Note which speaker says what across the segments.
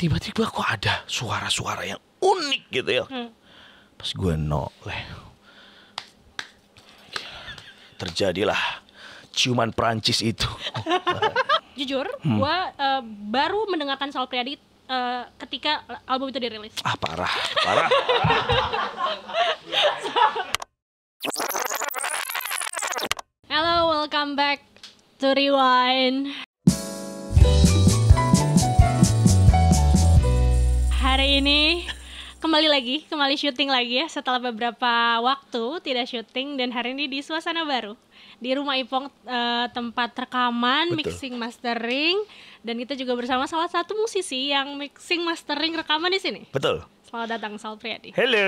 Speaker 1: tiba-tiba kok ada suara-suara yang unik gitu ya. Hmm. Pas gue noleh, terjadilah ciuman Prancis itu.
Speaker 2: Jujur, hmm. gue uh, baru mendengarkan soal Priadi uh, ketika album itu dirilis. Ah
Speaker 3: parah, parah.
Speaker 2: Hello, welcome back to Rewind. ini kembali lagi, kembali syuting lagi ya setelah beberapa waktu tidak syuting dan hari ini di suasana baru di rumah Ipong eh, tempat rekaman, Betul. mixing mastering dan kita juga bersama salah satu musisi yang mixing mastering rekaman di sini. Betul. Selamat datang Sal Priyadi.
Speaker 1: Halo,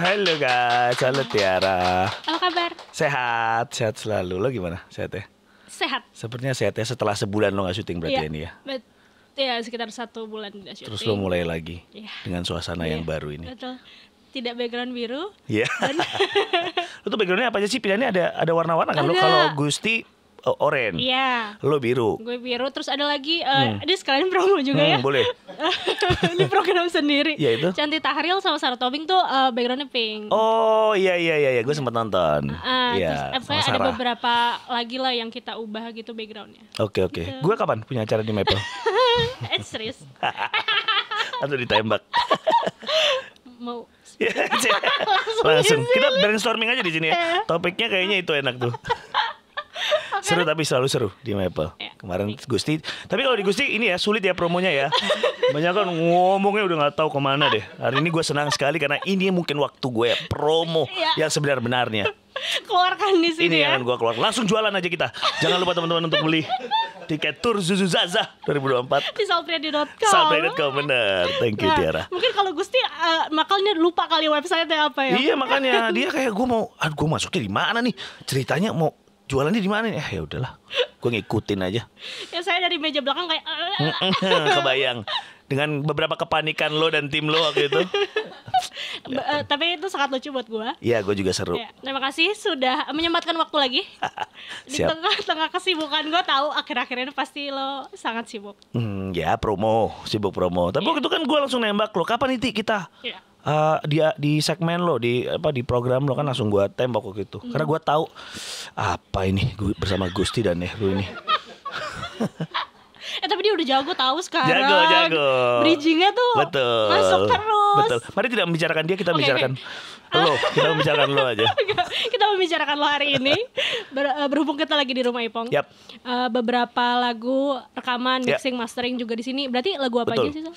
Speaker 1: halo guys, halo Tiara.
Speaker 2: Apa kabar?
Speaker 1: Sehat, sehat selalu. Lo gimana? Sehat ya? Sehat. Sepertinya sehat ya setelah sebulan lo nggak syuting berarti ya, ini ya.
Speaker 2: Betul Iya sekitar satu bulan tidak syuting. Terus lo mulai
Speaker 1: lagi yeah. dengan suasana yeah. yang baru ini.
Speaker 2: Betul. Tidak background biru.
Speaker 1: Iya. Yeah. Dan... lo tuh backgroundnya apa aja sih? Pilihannya ada ada warna-warna kan? kalau Gusti uh, oh, oren.
Speaker 2: Iya.
Speaker 1: Lo biru. Gue
Speaker 2: biru. Terus ada lagi uh, hmm. ada sekalian promo juga hmm, ya. Boleh. Ini program sendiri. Iya itu. Cantik Tahril sama Sarah Tobing tuh uh, backgroundnya pink.
Speaker 1: Oh iya iya iya, iya. gue sempat nonton. Uh, iya. Terus ada
Speaker 2: beberapa lagi lah yang kita ubah gitu backgroundnya. Oke oke. Gitu. Gue
Speaker 1: kapan punya acara di Maple?
Speaker 2: Eh serius. Atau ditembak. Mau langsung,
Speaker 3: langsung. kita
Speaker 1: brainstorming aja di sini ya. Iya. Topiknya kayaknya itu enak tuh. Seru tapi selalu seru di Maple. Ya. Kemarin Gusti, tapi kalau di Gusti ini ya sulit ya promonya ya. Banyak kan ngomongnya udah nggak tahu kemana deh. Hari ini gue senang sekali karena ini mungkin waktu gue ya, promo ya. yang sebenar-benarnya.
Speaker 2: Keluarkan di sini. Ini ya. yang
Speaker 1: gue keluar. Langsung jualan aja kita. Jangan lupa teman-teman untuk beli tiket tur Zuzu Zaza 2024
Speaker 2: di salpredi.com. Salpredi.com
Speaker 1: bener. Thank you nah, Tiara.
Speaker 2: Mungkin kalau Gusti uh, eh, makanya lupa kali website apa ya? Iya makanya dia
Speaker 1: kayak gue mau, aduh gue masuknya di mana nih? Ceritanya mau jualannya di mana nih? Eh, ya udahlah, gue ngikutin aja.
Speaker 2: ya saya dari meja belakang kayak
Speaker 1: kebayang dengan beberapa kepanikan lo dan tim lo waktu itu.
Speaker 2: ya. uh, tapi itu sangat lucu buat gue.
Speaker 1: Iya, gue juga seru.
Speaker 2: Ya, terima kasih sudah menyempatkan waktu lagi. di tengah-tengah kesibukan gue tahu akhir-akhir ini pasti lo sangat sibuk.
Speaker 1: Hmm, ya promo, sibuk promo. Tapi ya. waktu itu kan gue langsung nembak lo. Kapan nih kita? Ya uh, di di segmen lo di apa di program lo kan langsung gua tembak kok gitu hmm. karena gua tahu apa ini gua, bersama Gusti dan Nehru ini
Speaker 2: Eh tapi dia udah jago tahu sekarang. Jago, jago.
Speaker 1: Bridgingnya tuh Betul. masuk terus. Betul. Mari tidak membicarakan dia, kita okay, bicarakan lo, kita membicarakan lo aja.
Speaker 2: kita membicarakan lo hari ini. Ber, eh, berhubung kita lagi di rumah Ipong. Yep. Uh, eh, beberapa lagu rekaman, ya. mixing, yep. mastering juga di sini. Berarti lagu apa Betul. aja sih? So?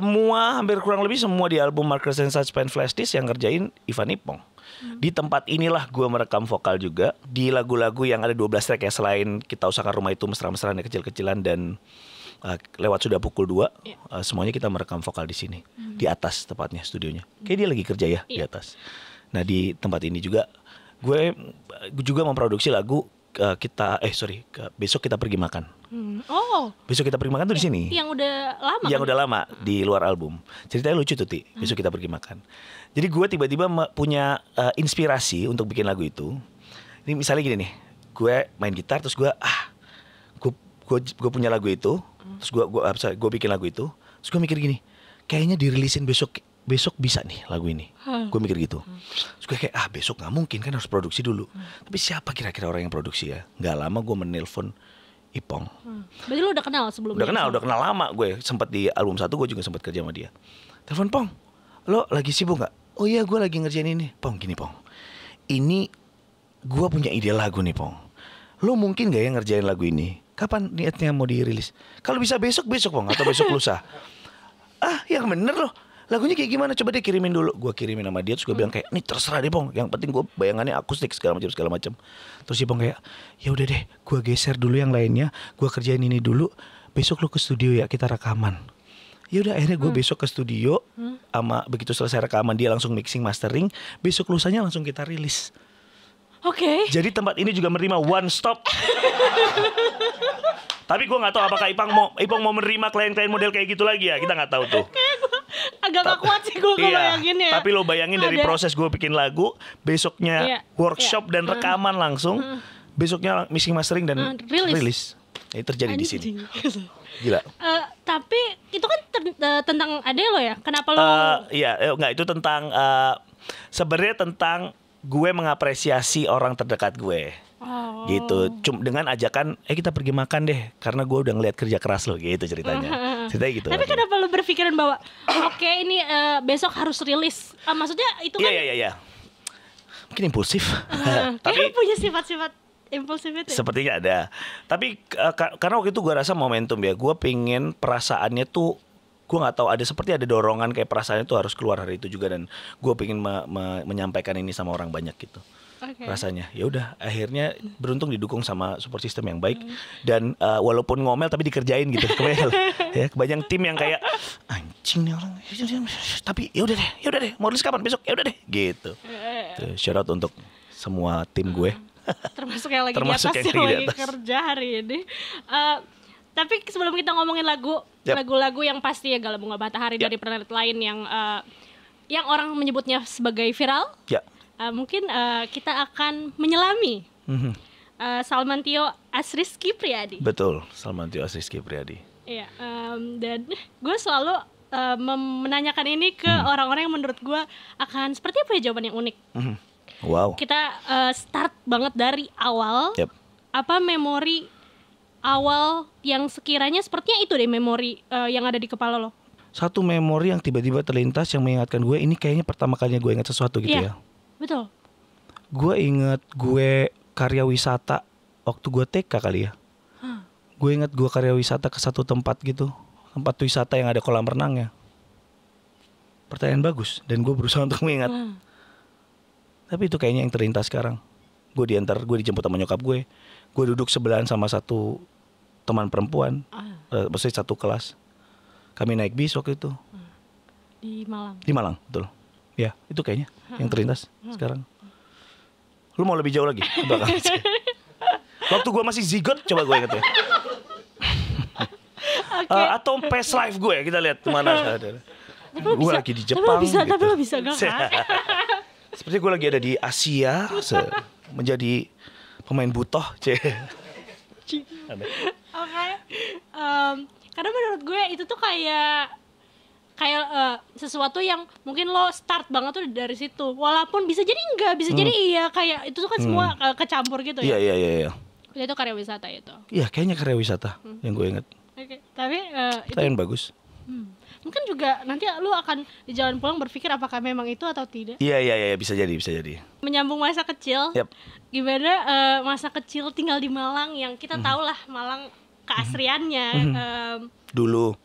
Speaker 1: Semua hampir kurang lebih semua di album Markers and Suspend Flash Disc yang ngerjain Ivan Ipong. Hmm. Di tempat inilah gue merekam vokal juga di lagu-lagu yang ada 12 track ya selain kita usahakan rumah itu mesra-mesraan kecil-kecilan dan uh, lewat sudah pukul 2 yeah. uh, semuanya kita merekam vokal di sini mm. di atas tepatnya studionya mm. kayak dia lagi kerja ya yeah. di iya. atas nah di tempat ini juga gue juga memproduksi lagu uh, kita eh sorry besok kita pergi makan
Speaker 2: hmm. oh
Speaker 1: besok kita pergi makan tuh di sini
Speaker 2: yang udah lama yang kan? udah
Speaker 1: lama di luar album ceritanya lucu tuh ti hmm. besok hmm. kita pergi makan jadi gue tiba-tiba punya uh, inspirasi untuk bikin lagu itu ini misalnya gini nih gue main gitar terus gue ah gue gue punya lagu itu Terus gue gua, gua, gua bikin lagu itu. Terus gue mikir gini, kayaknya dirilisin besok besok bisa nih lagu ini. Hmm. Gue mikir gitu. Hmm. Terus gue kayak ah besok nggak mungkin kan harus produksi dulu. Hmm. Tapi siapa kira-kira orang yang produksi ya? Gak lama gue menelpon Ipong.
Speaker 2: Hmm. Berarti lu udah kenal sebelumnya? Udah kenal,
Speaker 1: udah kenal lama gue. Sempat di album satu gue juga sempat kerja sama dia. Telepon Pong, lo lagi sibuk nggak? Oh iya gue lagi ngerjain ini. Pong gini Pong, ini gue punya ide lagu nih Pong. Lo mungkin gak ya ngerjain lagu ini? Kapan niatnya mau dirilis? Kalau bisa besok besok bang atau besok lusa. ah yang bener loh. Lagunya kayak gimana? Coba dia kirimin dulu. Gua kirimin sama dia terus gue bilang kayak, ini terserah deh bong Yang penting gue bayangannya akustik segala macam segala macam. Terus dia bong kayak, ya udah deh, Gua geser dulu yang lainnya. Gua kerjain ini dulu. Besok lu ke studio ya kita rekaman ya udah akhirnya gue hmm. besok ke studio
Speaker 3: hmm.
Speaker 1: begitu selesai rekaman dia langsung mixing mastering besok lusanya langsung kita rilis oke okay. jadi tempat ini juga menerima one stop Tapi gue nggak tahu apakah Ipang mau Ipang mau menerima klien-klien model kayak gitu lagi ya. Kita nggak tahu tuh.
Speaker 2: agak gak kuat sih gue iya, bayangin ya. Tapi lo
Speaker 1: bayangin dari proses gue bikin lagu, besoknya iya, iya. workshop iya. dan rekaman hmm. langsung, hmm. besoknya mixing mastering dan hmm, rilis. rilis. Ini terjadi di sini. Gila.
Speaker 2: Uh, tapi itu kan uh, tentang ade lo ya. Kenapa lo? Uh,
Speaker 1: iya, enggak itu tentang uh, sebenarnya tentang gue mengapresiasi orang terdekat gue gitu cuma dengan ajakan eh kita pergi makan deh karena gue udah ngeliat kerja keras lo gitu ceritanya ceritanya gitu tapi
Speaker 2: kenapa lo berpikiran bahwa oke okay, ini uh, besok harus rilis uh, maksudnya itu yeah, kan yeah, yeah,
Speaker 1: yeah. mungkin impulsif
Speaker 2: uh, tapi punya sifat-sifat impulsif itu ya?
Speaker 1: sepertinya ada tapi uh, karena waktu itu gue rasa momentum ya gue pengen perasaannya tuh gue nggak tahu ada seperti ada dorongan kayak perasaannya tuh harus keluar hari itu juga dan gue pengen me- me- menyampaikan ini sama orang banyak gitu
Speaker 3: okay. rasanya
Speaker 1: ya udah akhirnya beruntung didukung sama support system yang baik hmm. dan uh, walaupun ngomel tapi dikerjain gitu kebayang ya banyak tim yang kayak
Speaker 3: anjing nih orang
Speaker 1: tapi ya udah deh ya udah deh mau rilis kapan besok ya udah deh gitu Tuh, eh. shout out untuk semua tim gue hmm.
Speaker 2: termasuk yang lagi termasuk di atas yang, yang lagi atas. kerja hari ini uh, tapi sebelum kita ngomongin lagu yep. lagu-lagu yang pasti ya bunga Matahari yep. dari planet lain yang uh, yang orang menyebutnya sebagai viral yep ya uh, mungkin uh, kita akan menyelami mm-hmm. uh, Salman Tio Asriski Priadi.
Speaker 1: Betul, Salman Tio Asriski Priadi.
Speaker 2: Iya, um, dan gue selalu uh, menanyakan ini ke mm. orang-orang yang menurut gue akan seperti apa ya jawaban yang unik.
Speaker 3: Mm. Wow.
Speaker 2: Kita uh, start banget dari awal. Yep. Apa memori awal yang sekiranya sepertinya itu deh memori uh, yang ada di kepala lo?
Speaker 1: Satu memori yang tiba-tiba terlintas yang mengingatkan gue ini kayaknya pertama kalinya gue ingat sesuatu gitu yeah. ya Betul. Gue inget gue karya wisata waktu gue TK kali ya. Gue inget gue karya wisata ke satu tempat gitu. Tempat wisata yang ada kolam renangnya. Pertanyaan bagus dan gue berusaha untuk mengingat. Hmm. Tapi itu kayaknya yang terlintas sekarang. Gue diantar, gue dijemput sama nyokap gue. Gue duduk sebelahan sama satu teman perempuan. Uh. Maksudnya satu kelas. Kami naik bis waktu itu.
Speaker 2: Hmm. Di Malang. Di
Speaker 1: Malang, betul. Ya, itu kayaknya yang hmm. terlintas hmm. sekarang. Lu mau lebih jauh lagi? Waktu gue masih zigot, coba gue inget ya.
Speaker 3: okay. uh, eh,
Speaker 1: atau past life gue, ya, kita lihat kemana.
Speaker 3: gue lagi di Jepang. Tapi gitu. lo bisa, gitu. tapi lo bisa gak
Speaker 1: Seperti gue lagi ada di Asia, menjadi pemain butoh. Oke.
Speaker 3: Okay.
Speaker 2: Um, karena menurut gue itu tuh kayak kayak uh, sesuatu yang mungkin lo start banget tuh dari situ walaupun bisa jadi enggak bisa hmm. jadi iya kayak itu tuh kan hmm. semua uh, kecampur gitu ya iya iya iya ya. itu karya wisata itu
Speaker 1: iya kayaknya karya wisata hmm. yang gue inget
Speaker 2: okay. tapi uh, itu yang bagus hmm. mungkin juga nanti lo akan di jalan pulang berpikir apakah memang itu atau tidak iya
Speaker 1: iya iya bisa jadi bisa jadi
Speaker 2: menyambung masa kecil yep. gimana uh, masa kecil tinggal di Malang yang kita hmm. tahu lah Malang hmm. keasriannya hmm. um, dulu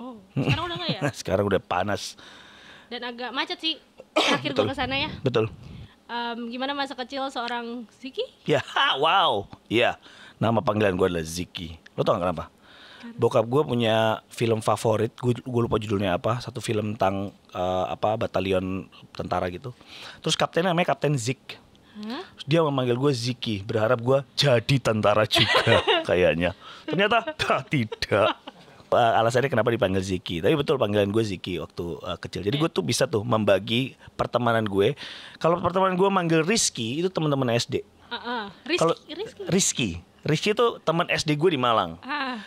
Speaker 2: Oh, sekarang udah nggak ya?
Speaker 1: sekarang udah panas.
Speaker 2: Dan agak macet sih terakhir gue sana ya. Betul. Um, gimana masa kecil seorang Ziki? Ya, wow.
Speaker 1: Iya. Nama panggilan gue adalah Ziki. Lo tau gak kenapa? Bokap gue punya film favorit, gue, gue lupa judulnya apa, satu film tentang uh, eh, apa batalion tentara gitu. Terus kaptennya namanya Kapten Zik. Huh? Dia memanggil gue Ziki, berharap gue jadi tentara juga kayaknya. Ternyata tidak uh, alasannya kenapa dipanggil Ziki. Tapi betul panggilan gue Ziki waktu uh, kecil. Jadi hmm. gue tuh bisa tuh membagi pertemanan gue. Kalau pertemanan gue manggil Rizky itu teman-teman SD.
Speaker 3: Uh, uh. Rizky, Rizky. Rizky.
Speaker 1: Rizky itu teman SD gue di Malang.
Speaker 3: Uh.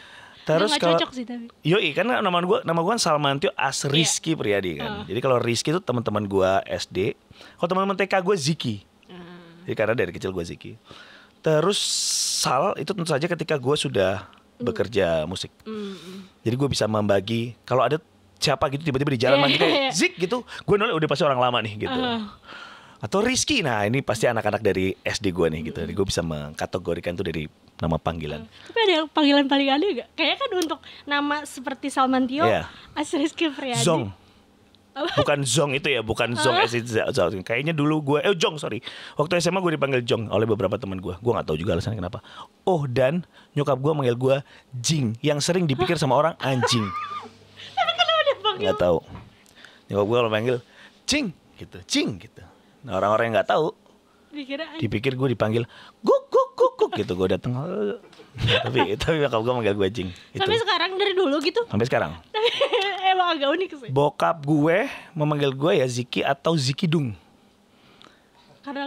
Speaker 3: Terus kalau
Speaker 1: Yo i karena kan nama gue, nama gue kan Salmantio As iya. Rizky yeah. Priadi kan. Uh. Jadi kalau Rizky itu teman-teman gue SD. Kalau teman-teman TK gue Ziki. Uh. Jadi karena dari kecil gue Ziki. Terus Sal itu tentu saja ketika gue sudah mm. bekerja musik. Mm. Jadi gue bisa membagi kalau ada siapa gitu tiba-tiba di jalan yeah, manggil iya, yeah, yeah. Zik gitu, gue nolak udah pasti orang lama nih gitu. Uh. Atau Rizky, nah ini pasti anak-anak dari SD gue nih gitu. Jadi hmm. gue bisa mengkategorikan tuh dari nama panggilan.
Speaker 2: Uh. Tapi ada panggilan paling aneh gak? Kayaknya kan untuk nama seperti Salman Tio, yeah. As Rizky Zong.
Speaker 1: bukan Zong itu ya, bukan Zong Kayaknya dulu gue, eh zong sorry. Waktu SMA gue dipanggil zong oleh beberapa teman gue. Gue nggak tahu juga alasan kenapa. Oh dan nyokap gue manggil gue Jing, yang sering dipikir sama orang anjing.
Speaker 3: Tapi
Speaker 1: Gak tahu. Nyokap gue kalau manggil Jing gitu, Jing gitu. Nah orang-orang yang nggak tahu, dipikir gue dipanggil guk guk guk guk gitu. Gue datang eh, tapi tapi bokap gue manggil gue Jing. Itu. Sampai
Speaker 2: sekarang dari dulu gitu. Sampai sekarang. emang agak unik sih.
Speaker 1: Bokap gue memanggil gue ya Ziki atau Dung.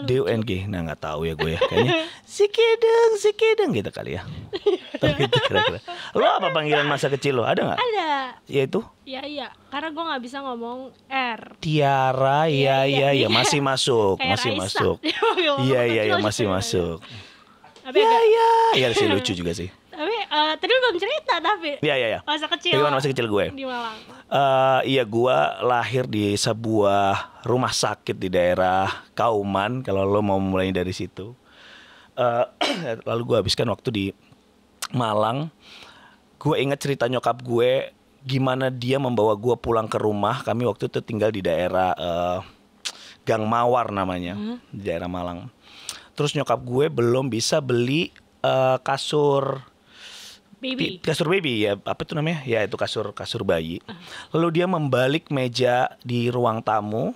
Speaker 1: D U N G. Nah nggak tahu ya gue ya kayaknya. Ziki Dung gitu kali ya. tapi itu kira-kira. Lo apa panggilan masa kecil lo? Ada nggak? Ada. Ya itu
Speaker 2: Ya iya. Karena gue nggak bisa ngomong R.
Speaker 1: Tiara, ya ya ya, ya. masih masuk, Kayak masih Raisa. masuk.
Speaker 2: Iya iya ya, masih masuk. Tapi ya, agak... ya. Iya, iya sih lucu juga sih. tapi uh, tadi lu belum cerita tapi. Iya iya iya. Masa kecil. Gimana masa kecil gue? Di Malang.
Speaker 1: Uh, iya gue lahir di sebuah rumah sakit di daerah Kauman kalau lo mau mulai dari situ. Uh, lalu gue habiskan waktu di Malang. Gue ingat cerita nyokap gue gimana dia membawa gue pulang ke rumah. Kami waktu itu tinggal di daerah uh, Gang Mawar namanya, hmm. di daerah Malang terus nyokap gue belum bisa beli uh, kasur baby. kasur baby ya apa itu namanya ya itu kasur kasur bayi ah. lalu dia membalik meja di ruang tamu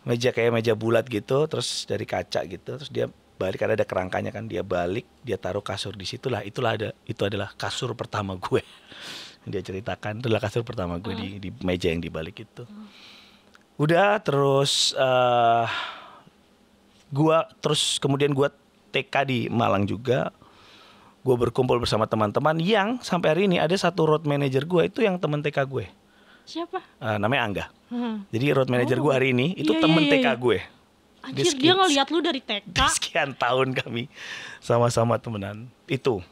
Speaker 1: meja kayak meja bulat gitu terus dari kaca gitu terus dia balik karena ada kerangkanya kan dia balik dia taruh kasur di situ lah itulah ada itu adalah kasur pertama gue dia ceritakan itulah kasur pertama gue di ah. di meja yang dibalik itu udah terus uh, gua terus kemudian gua TK di Malang juga gue berkumpul bersama teman-teman yang sampai hari ini ada satu road manager gue itu yang teman TK gue siapa uh, namanya Angga hmm. jadi road manager oh. gue hari ini itu yeah, iya, teman yeah, yeah. TK iya. gue Anjir di dia ngeliat
Speaker 2: lu dari TK di sekian
Speaker 1: tahun kami sama-sama temenan itu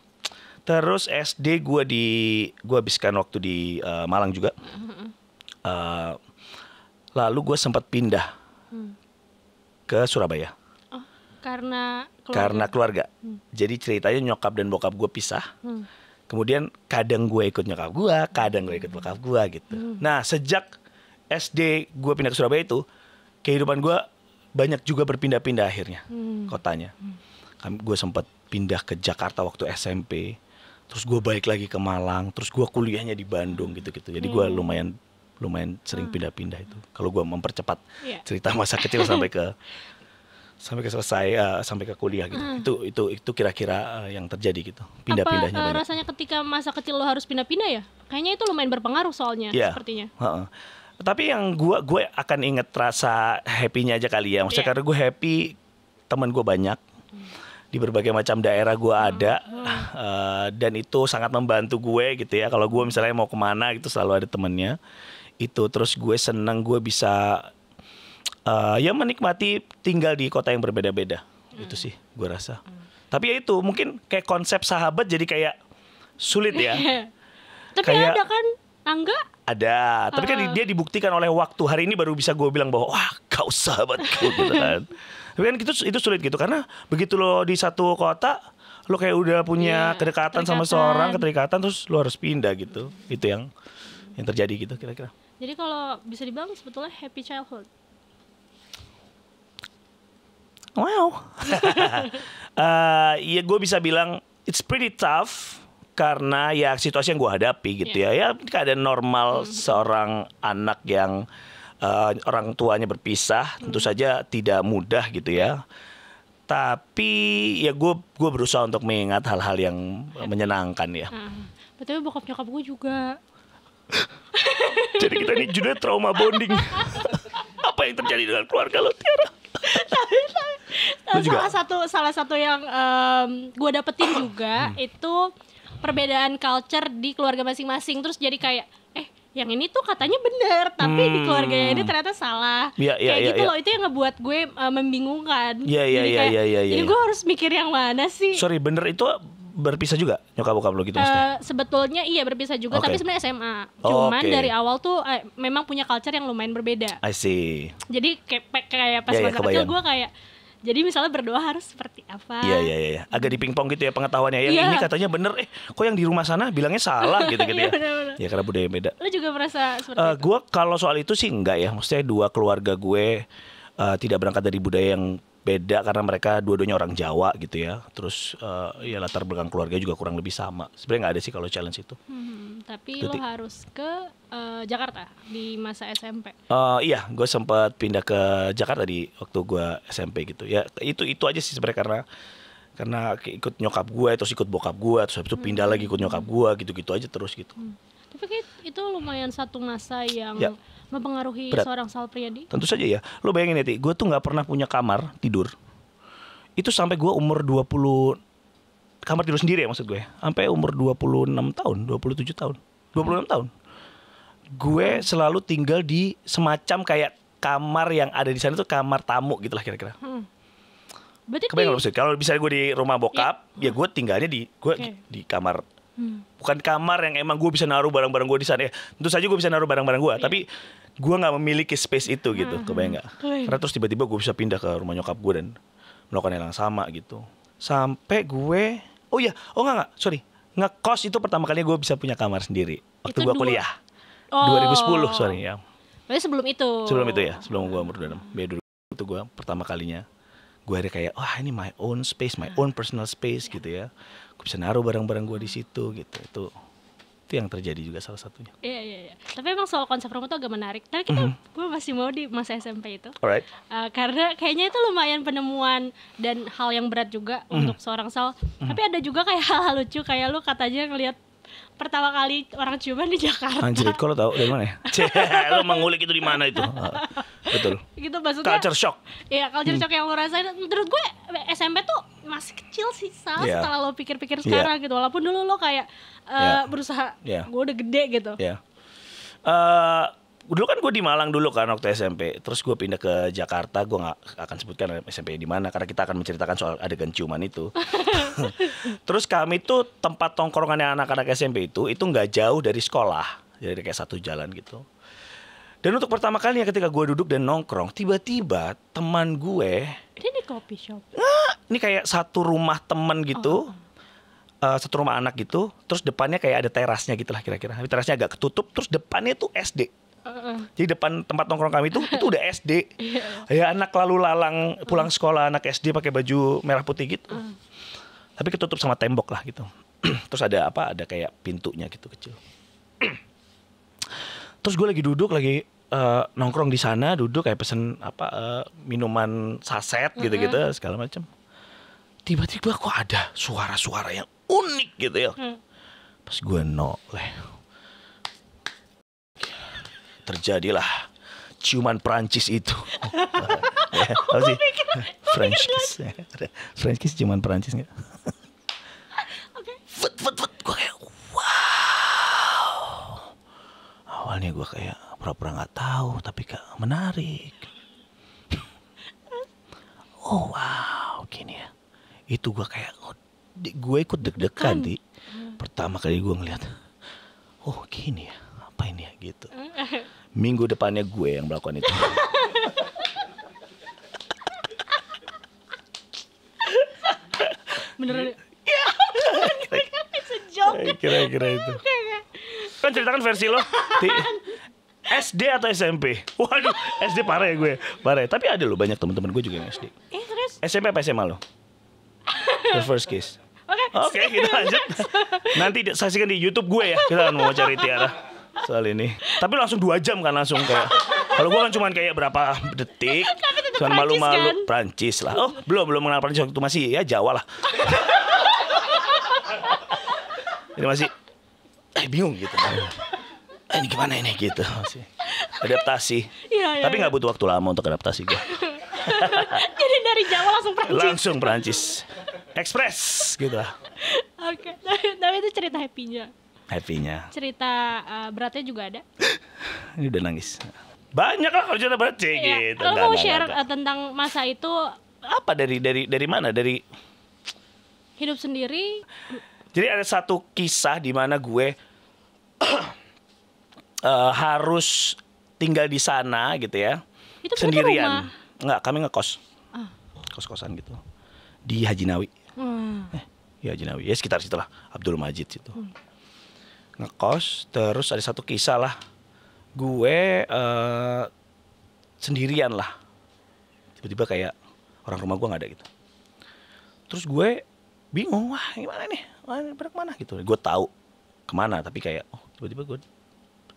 Speaker 1: terus SD gue di gue habiskan waktu di uh, Malang juga uh, lalu gue sempat pindah hmm. ke Surabaya
Speaker 2: karena keluarga. karena
Speaker 1: keluarga. Hmm. Jadi ceritanya nyokap dan bokap gue pisah. Hmm. Kemudian kadang gue ikut nyokap gue, kadang gue ikut hmm. bokap gue gitu. Hmm. Nah sejak SD gue pindah ke Surabaya itu kehidupan gue banyak juga berpindah-pindah akhirnya hmm. kotanya. Hmm. Kan gue sempat pindah ke Jakarta waktu SMP, terus gue balik lagi ke Malang, terus gue kuliahnya di Bandung gitu-gitu. Jadi gue hmm. lumayan lumayan sering hmm. pindah-pindah itu. Kalau gue mempercepat yeah. cerita masa kecil sampai ke sampai ke selesai uh, sampai ke kuliah gitu. Mm. Itu itu itu kira-kira uh, yang terjadi gitu. Pindah-pindahnya. uh, rasanya
Speaker 2: ketika masa kecil lo harus pindah-pindah ya? Kayaknya itu lumayan berpengaruh soalnya yeah. sepertinya.
Speaker 1: Uh -uh. Tapi yang gue gue akan inget rasa happy-nya aja kali ya. Maksudnya yeah. karena gue happy teman gue banyak. Mm di berbagai macam daerah gue hmm. ada hmm. uh, dan itu sangat membantu gue gitu ya kalau gue misalnya mau kemana gitu selalu ada temennya itu terus gue seneng gue bisa uh, ya menikmati tinggal di kota yang berbeda-beda hmm. itu sih gue rasa hmm. tapi ya itu mungkin kayak konsep sahabat jadi kayak sulit ya
Speaker 2: tapi kayak, ada kan Angga
Speaker 1: ada tapi kan ah. dia dibuktikan oleh waktu hari ini baru bisa gue bilang bahwa wah kau sahabatku gitu kan tapi kan itu itu sulit gitu karena begitu lo di satu kota lo kayak udah punya yeah, kedekatan, kedekatan sama seorang keterikatan terus lo harus pindah gitu itu yang yang terjadi gitu kira-kira
Speaker 2: jadi kalau bisa dibilang sebetulnya happy childhood
Speaker 1: wow. uh, eh, ya gue bisa bilang it's pretty tough karena ya situasi yang gue hadapi gitu yeah. ya. Iya. Ya keadaan normal mm. seorang anak yang uh, orang tuanya berpisah mm. tentu hmm. saja tidak mudah gitu ya. Tapi ya gue gue berusaha untuk mengingat hal-hal yang menyenangkan ya.
Speaker 2: Mm. Betul bokap nyokap gue juga.
Speaker 1: Jadi kita ini judulnya trauma bonding. Apa yang terjadi dengan keluarga lo Tiara?
Speaker 2: salah satu salah satu yang um, gue dapetin juga hmm. itu perbedaan culture di keluarga masing-masing terus jadi kayak eh yang ini tuh katanya bener tapi hmm. di keluarganya ini ternyata salah ya, ya, kayak ya, gitu ya. loh itu yang ngebuat gue uh, membingungkan ya, ya, jadi ya, kayak ya, ya, ya, ini ya. gue harus mikir yang mana sih
Speaker 1: sorry bener itu berpisah juga nyokap bokap lo gitu eh, maksudnya?
Speaker 2: sebetulnya iya berpisah juga okay. tapi sebenarnya SMA. Cuman okay. dari awal tuh eh, memang punya culture yang lumayan berbeda.
Speaker 1: I see.
Speaker 2: Jadi kayak kayak pas yeah, yeah, kecil gue kayak jadi misalnya berdoa harus seperti apa? Iya
Speaker 1: iya iya. iya. Agak dipingpong gitu ya pengetahuannya. Yang yeah. ini katanya bener, eh kok yang di rumah sana bilangnya salah gitu gitu iya, ya. Iya karena budaya beda.
Speaker 2: Lu juga merasa seperti uh,
Speaker 1: itu? Gue kalau soal itu sih enggak ya. Maksudnya dua keluarga gue uh, tidak berangkat dari budaya yang beda karena mereka dua-duanya orang Jawa gitu ya. Terus uh, ya latar belakang keluarga juga kurang lebih sama. Sebenarnya nggak ada sih kalau challenge itu.
Speaker 2: Hmm, tapi Tuti. lo harus ke uh, Jakarta di masa SMP.
Speaker 1: Uh, eh, iya, gue sempat pindah ke Jakarta di waktu gue SMP gitu. Ya itu itu aja sih sebenarnya karena karena ikut nyokap gue terus ikut bokap gue terus habis itu pindah hmm. lagi ikut nyokap gue gitu-gitu aja terus gitu.
Speaker 2: Hmm. Tapi itu lumayan satu masa yang ya mempengaruhi Berat. seorang Sal Priadi? Tentu
Speaker 1: saja ya. Lo bayangin ya, Ti, gue tuh gak pernah punya kamar tidur. Itu sampai gue umur 20 kamar tidur sendiri ya maksud gue. Ya. Sampai umur 26 tahun, 27 tahun, 26 tahun. Gue selalu tinggal di semacam kayak kamar yang ada di sana tuh kamar tamu gitu lah kira-kira.
Speaker 3: Hmm. Berarti Kebayang
Speaker 1: Kalau bisa gue di rumah bokap, ya, ya gue tinggalnya di gue okay. di kamar Hmm. Bukan kamar yang emang gue bisa naruh barang-barang gue di sana. Ya, tentu saja gue bisa naruh barang-barang gue, yeah. tapi gue nggak memiliki space itu gitu, hmm. kebayang nggak? Hmm, hmm. Karena terus tiba-tiba gue bisa pindah ke rumah nyokap gue dan melakukan hal yang sama gitu. Sampai gue, oh iya, oh nggak nggak, sorry, ngekos itu pertama kali gue bisa punya kamar sendiri waktu gue kuliah.
Speaker 2: Oh. 2010 sorry ya. Berarti sebelum itu. Sebelum
Speaker 1: itu ya, sebelum gue umur 26. Ya dulu itu gue pertama kalinya gue ada kayak wah oh, ini my own space, my nah. own personal space gitu ya gue bisa naruh barang-barang gue di situ gitu itu itu yang terjadi juga salah satunya.
Speaker 2: Iya iya. iya. Tapi emang soal konsep rumah tuh agak menarik. Tapi kita, mm-hmm. gue masih mau di masa SMP itu. Alright. Uh, karena kayaknya itu lumayan penemuan dan hal yang berat juga mm-hmm. untuk seorang Saul. Mm-hmm. Tapi ada juga kayak hal, hal lucu kayak lu katanya ngeliat pertama kali orang ciuman di Jakarta. Anjir,
Speaker 1: kok lo tau dari mana ya? Cih, lo mengulik itu di mana itu? Betul.
Speaker 2: Gitu maksudnya. Culture shock. Iya, culture hmm. shock yang lo rasain. Menurut gue SMP tuh masih kecil sih Sal, yeah. setelah lo pikir-pikir iya. sekarang yeah. gitu. Walaupun dulu lo kayak uh, eh, yeah. berusaha, yeah. gue udah gede gitu.
Speaker 1: Yeah. Iya. Uh, dulu kan gue di Malang dulu kan waktu SMP terus gue pindah ke Jakarta gue nggak akan sebutkan SMP di mana karena kita akan menceritakan soal adegan ciuman itu terus kami tuh tempat tongkrongannya anak-anak SMP itu itu nggak jauh dari sekolah jadi kayak satu jalan gitu dan untuk pertama kalinya ketika gue duduk dan nongkrong tiba-tiba teman gue
Speaker 2: ini di kopi shop nah,
Speaker 1: ini kayak satu rumah teman gitu oh uh, satu rumah anak gitu, terus depannya kayak ada terasnya gitu lah kira-kira. Tapi terasnya agak ketutup, terus depannya tuh SD. Uh, Jadi depan tempat nongkrong kami itu itu udah SD. yeah. Ya anak lalu lalang pulang sekolah anak SD pakai baju merah putih gitu. Uh. Tapi ketutup sama tembok lah gitu. Terus ada apa? Ada kayak pintunya gitu kecil. Terus gue lagi duduk lagi uh, nongkrong di sana duduk kayak pesen apa uh, minuman saset gitu-gitu segala macam. Tiba-tiba kok ada suara-suara yang unik gitu ya. Hmm. Pas gue noleh terjadilah ciuman Prancis itu. ya, apa sih? French kiss. French kiss ciuman Prancis enggak?
Speaker 3: Oke. Fut fut fut gue kayak wow.
Speaker 1: Awalnya gue kayak pura-pura nggak tahu tapi kayak menarik. oh wow, gini ya. Itu gue kayak gue ikut deg-degan kan. di pertama kali gue ngeliat. Oh gini
Speaker 3: ya, apa ini ya
Speaker 1: gitu. Hmm minggu depannya gue yang melakukan itu
Speaker 3: beneran ya iya.
Speaker 1: kira-kira itu kan ceritakan versi lo SD atau SMP waduh SD parah ya gue parah ya. tapi ada lo banyak teman-teman gue juga yang SD eh, terus? SMP apa SMA lo the first kiss
Speaker 3: Oke, okay. okay, kita lanjut.
Speaker 1: Nanti saksikan di YouTube gue ya. Kita akan mau cari Tiara soal ini. Tapi langsung dua jam kan langsung kayak. Kalau gue kan cuma kayak berapa detik. Cuman malu-malu Prancis, kan? Prancis lah. Oh belum belum mengenal Prancis waktu itu masih ya Jawa lah. ini masih eh bingung gitu. Eh, ini gimana ini gitu masih adaptasi.
Speaker 2: Ya, ya, Tapi iya. nggak ya.
Speaker 1: butuh waktu lama untuk adaptasi gue.
Speaker 2: Jadi dari Jawa langsung Prancis. Langsung
Speaker 1: Prancis. Express gitu lah.
Speaker 2: Oke, okay. tapi itu cerita happy-nya happy-nya. Cerita uh, beratnya juga ada?
Speaker 1: Ini udah nangis. Banyak lah kalau cerita berat sih iya. gitu. Kalau mau share enggak.
Speaker 2: Eh, tentang masa itu
Speaker 1: apa dari dari dari mana? Dari
Speaker 2: hidup sendiri.
Speaker 1: Jadi ada satu kisah di mana gue uh, harus tinggal di sana gitu ya.
Speaker 3: Itu sendirian. Rumah.
Speaker 1: Enggak, kami ngekos. Ah. Kos-kosan gitu. Di Haji Nawi. Hmm. Eh, ya Haji Nawi. Ya sekitar situlah Abdul Majid situ. Hmm ngekos terus ada satu kisah lah gue uh, sendirian lah tiba-tiba kayak orang rumah gue nggak ada gitu terus gue bingung wah gimana nih wah pada kemana gitu gue tahu kemana tapi kayak oh tiba-tiba gue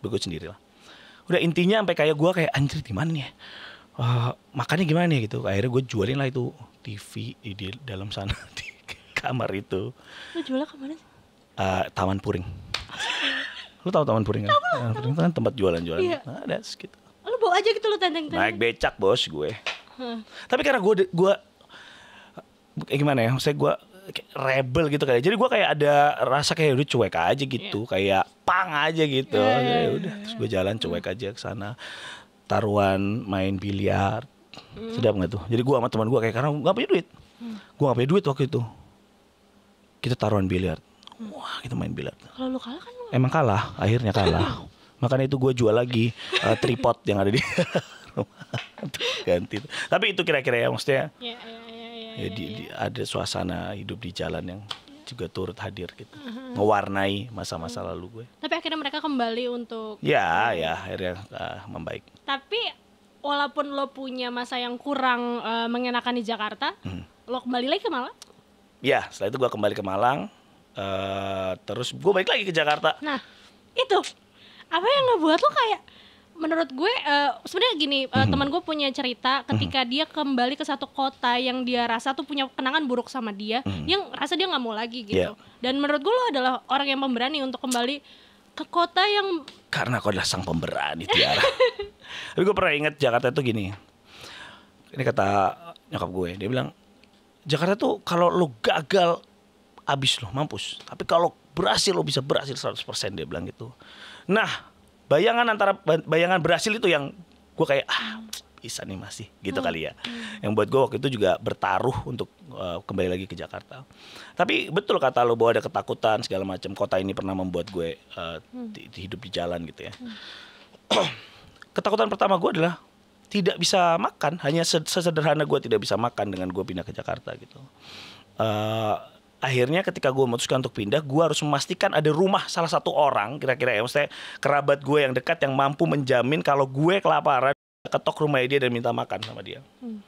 Speaker 1: gue sendiri lah udah intinya sampai kayak gue kayak anjir di mana nih uh, makannya gimana nih gitu akhirnya gue jualin lah itu TV di, di dalam sana di kamar itu
Speaker 2: lu jualnya kemana sih
Speaker 1: uh, Taman Puring lu tahu taman puringan? kan? puring Puringan kan tempat jualan-jualan. Iya. Nah, that's gitu.
Speaker 2: Lu bawa aja gitu lu tenteng tenteng. Naik
Speaker 1: becak bos gue. Hmm. Tapi karena gue gue eh, gimana ya? Saya gue rebel gitu kayak. Jadi gue kayak ada rasa kayak udah cuek aja gitu, yeah. kayak pang aja gitu. Yeah, iya, yeah, iya, udah, iya. terus gue jalan cuek aja ke sana. Taruhan main biliar. Mm. Sedap gak tuh? Jadi gue sama teman gue kayak karena gak punya duit. Mm. Gue gak punya duit waktu itu. Kita taruhan biliar wah gitu main billet. kalau lu kalah kan lu... emang kalah akhirnya kalah makanya itu gue jual lagi uh, tripod yang ada di rumah ganti tapi itu kira-kira ya maksudnya yeah, yeah, yeah, yeah, ya, ya, di, yeah. Di, ada suasana hidup di jalan yang juga turut hadir gitu uh-huh. mewarnai masa-masa uh-huh. lalu gue
Speaker 2: tapi akhirnya mereka kembali untuk
Speaker 1: ya ya akhirnya uh, membaik
Speaker 2: tapi walaupun lo punya masa yang kurang uh, mengenakan di Jakarta hmm. lo kembali lagi ke Malang
Speaker 1: ya setelah itu gue kembali ke Malang uh, terus gue balik lagi ke Jakarta
Speaker 2: nah itu apa yang buat lo kayak menurut gue uh, sebenarnya gini uh, mm. teman gue punya cerita ketika mm. dia kembali ke satu kota yang dia rasa tuh punya kenangan buruk sama dia mm. yang rasa dia nggak mau lagi gitu yeah. dan menurut gue lo adalah orang yang pemberani untuk kembali ke kota yang
Speaker 1: karena kau adalah sang pemberani Tiara tapi gue pernah inget Jakarta tuh gini ini kata nyokap gue dia bilang Jakarta tuh kalau lo gagal abis loh mampus tapi kalau berhasil lo bisa berhasil 100% dia bilang gitu nah bayangan antara bayangan berhasil itu yang gue kayak ah bisa nih masih gitu kali ya hmm, hmm. yang buat gue waktu itu juga bertaruh untuk uh, kembali lagi ke Jakarta tapi betul kata lo bahwa ada ketakutan segala macam kota ini pernah membuat gue uh, di, di hidup di jalan gitu ya
Speaker 3: hmm.
Speaker 1: ketakutan pertama gue adalah tidak bisa makan hanya sesederhana gue tidak bisa makan dengan gue pindah ke Jakarta gitu uh, akhirnya ketika gue memutuskan untuk pindah gue harus memastikan ada rumah salah satu orang kira-kira ya maksudnya kerabat gue yang dekat yang mampu menjamin kalau gue kelaparan ketok rumahnya dia dan minta makan sama dia hmm.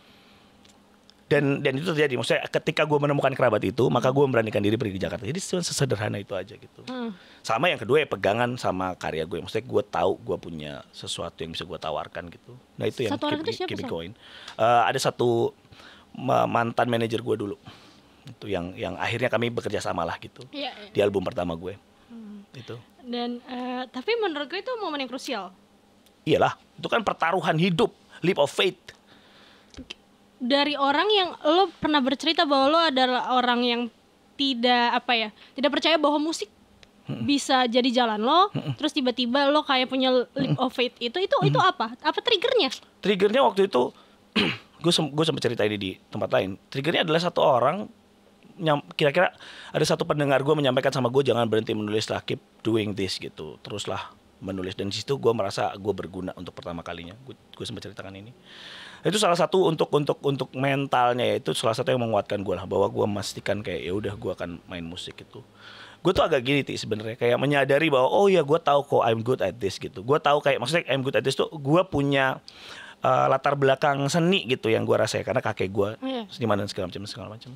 Speaker 1: dan dan itu terjadi maksudnya ketika gue menemukan kerabat itu maka gue memberanikan diri pergi ke Jakarta jadi cuma sesederhana itu aja gitu hmm. sama yang kedua ya pegangan sama karya gue ya. maksudnya gue tahu gue punya sesuatu yang bisa gue tawarkan gitu nah itu satu yang keep, keep, uh, ada satu mantan manajer gue dulu itu yang yang akhirnya kami bekerja sama lah gitu ya, ya. di album pertama gue hmm. itu
Speaker 2: dan uh, tapi menurut gue itu momen yang krusial
Speaker 1: iyalah itu kan pertaruhan hidup leap of faith
Speaker 2: dari orang yang lo pernah bercerita bahwa lo adalah orang yang tidak apa ya tidak percaya bahwa musik hmm. bisa jadi jalan lo hmm. terus tiba-tiba lo kayak punya leap of faith itu itu hmm. itu apa apa triggernya
Speaker 1: triggernya waktu itu gue sem gue sempat cerita ini di tempat lain triggernya adalah satu orang kira-kira ada satu pendengar gue menyampaikan sama gue jangan berhenti menulis lah keep doing this gitu teruslah menulis dan situ gue merasa gue berguna untuk pertama kalinya gue sempat ceritakan ini itu salah satu untuk untuk untuk mentalnya itu salah satu yang menguatkan gue lah bahwa gue memastikan kayak ya udah gue akan main musik itu gue tuh agak gini sih sebenarnya kayak menyadari bahwa oh ya gue tahu kok I'm good at this gitu gue tahu kayak maksudnya I'm good at this tuh gue punya uh, latar belakang seni gitu yang gue rasain karena kakek gue yeah. Oh iya. seniman dan segala macam segala macam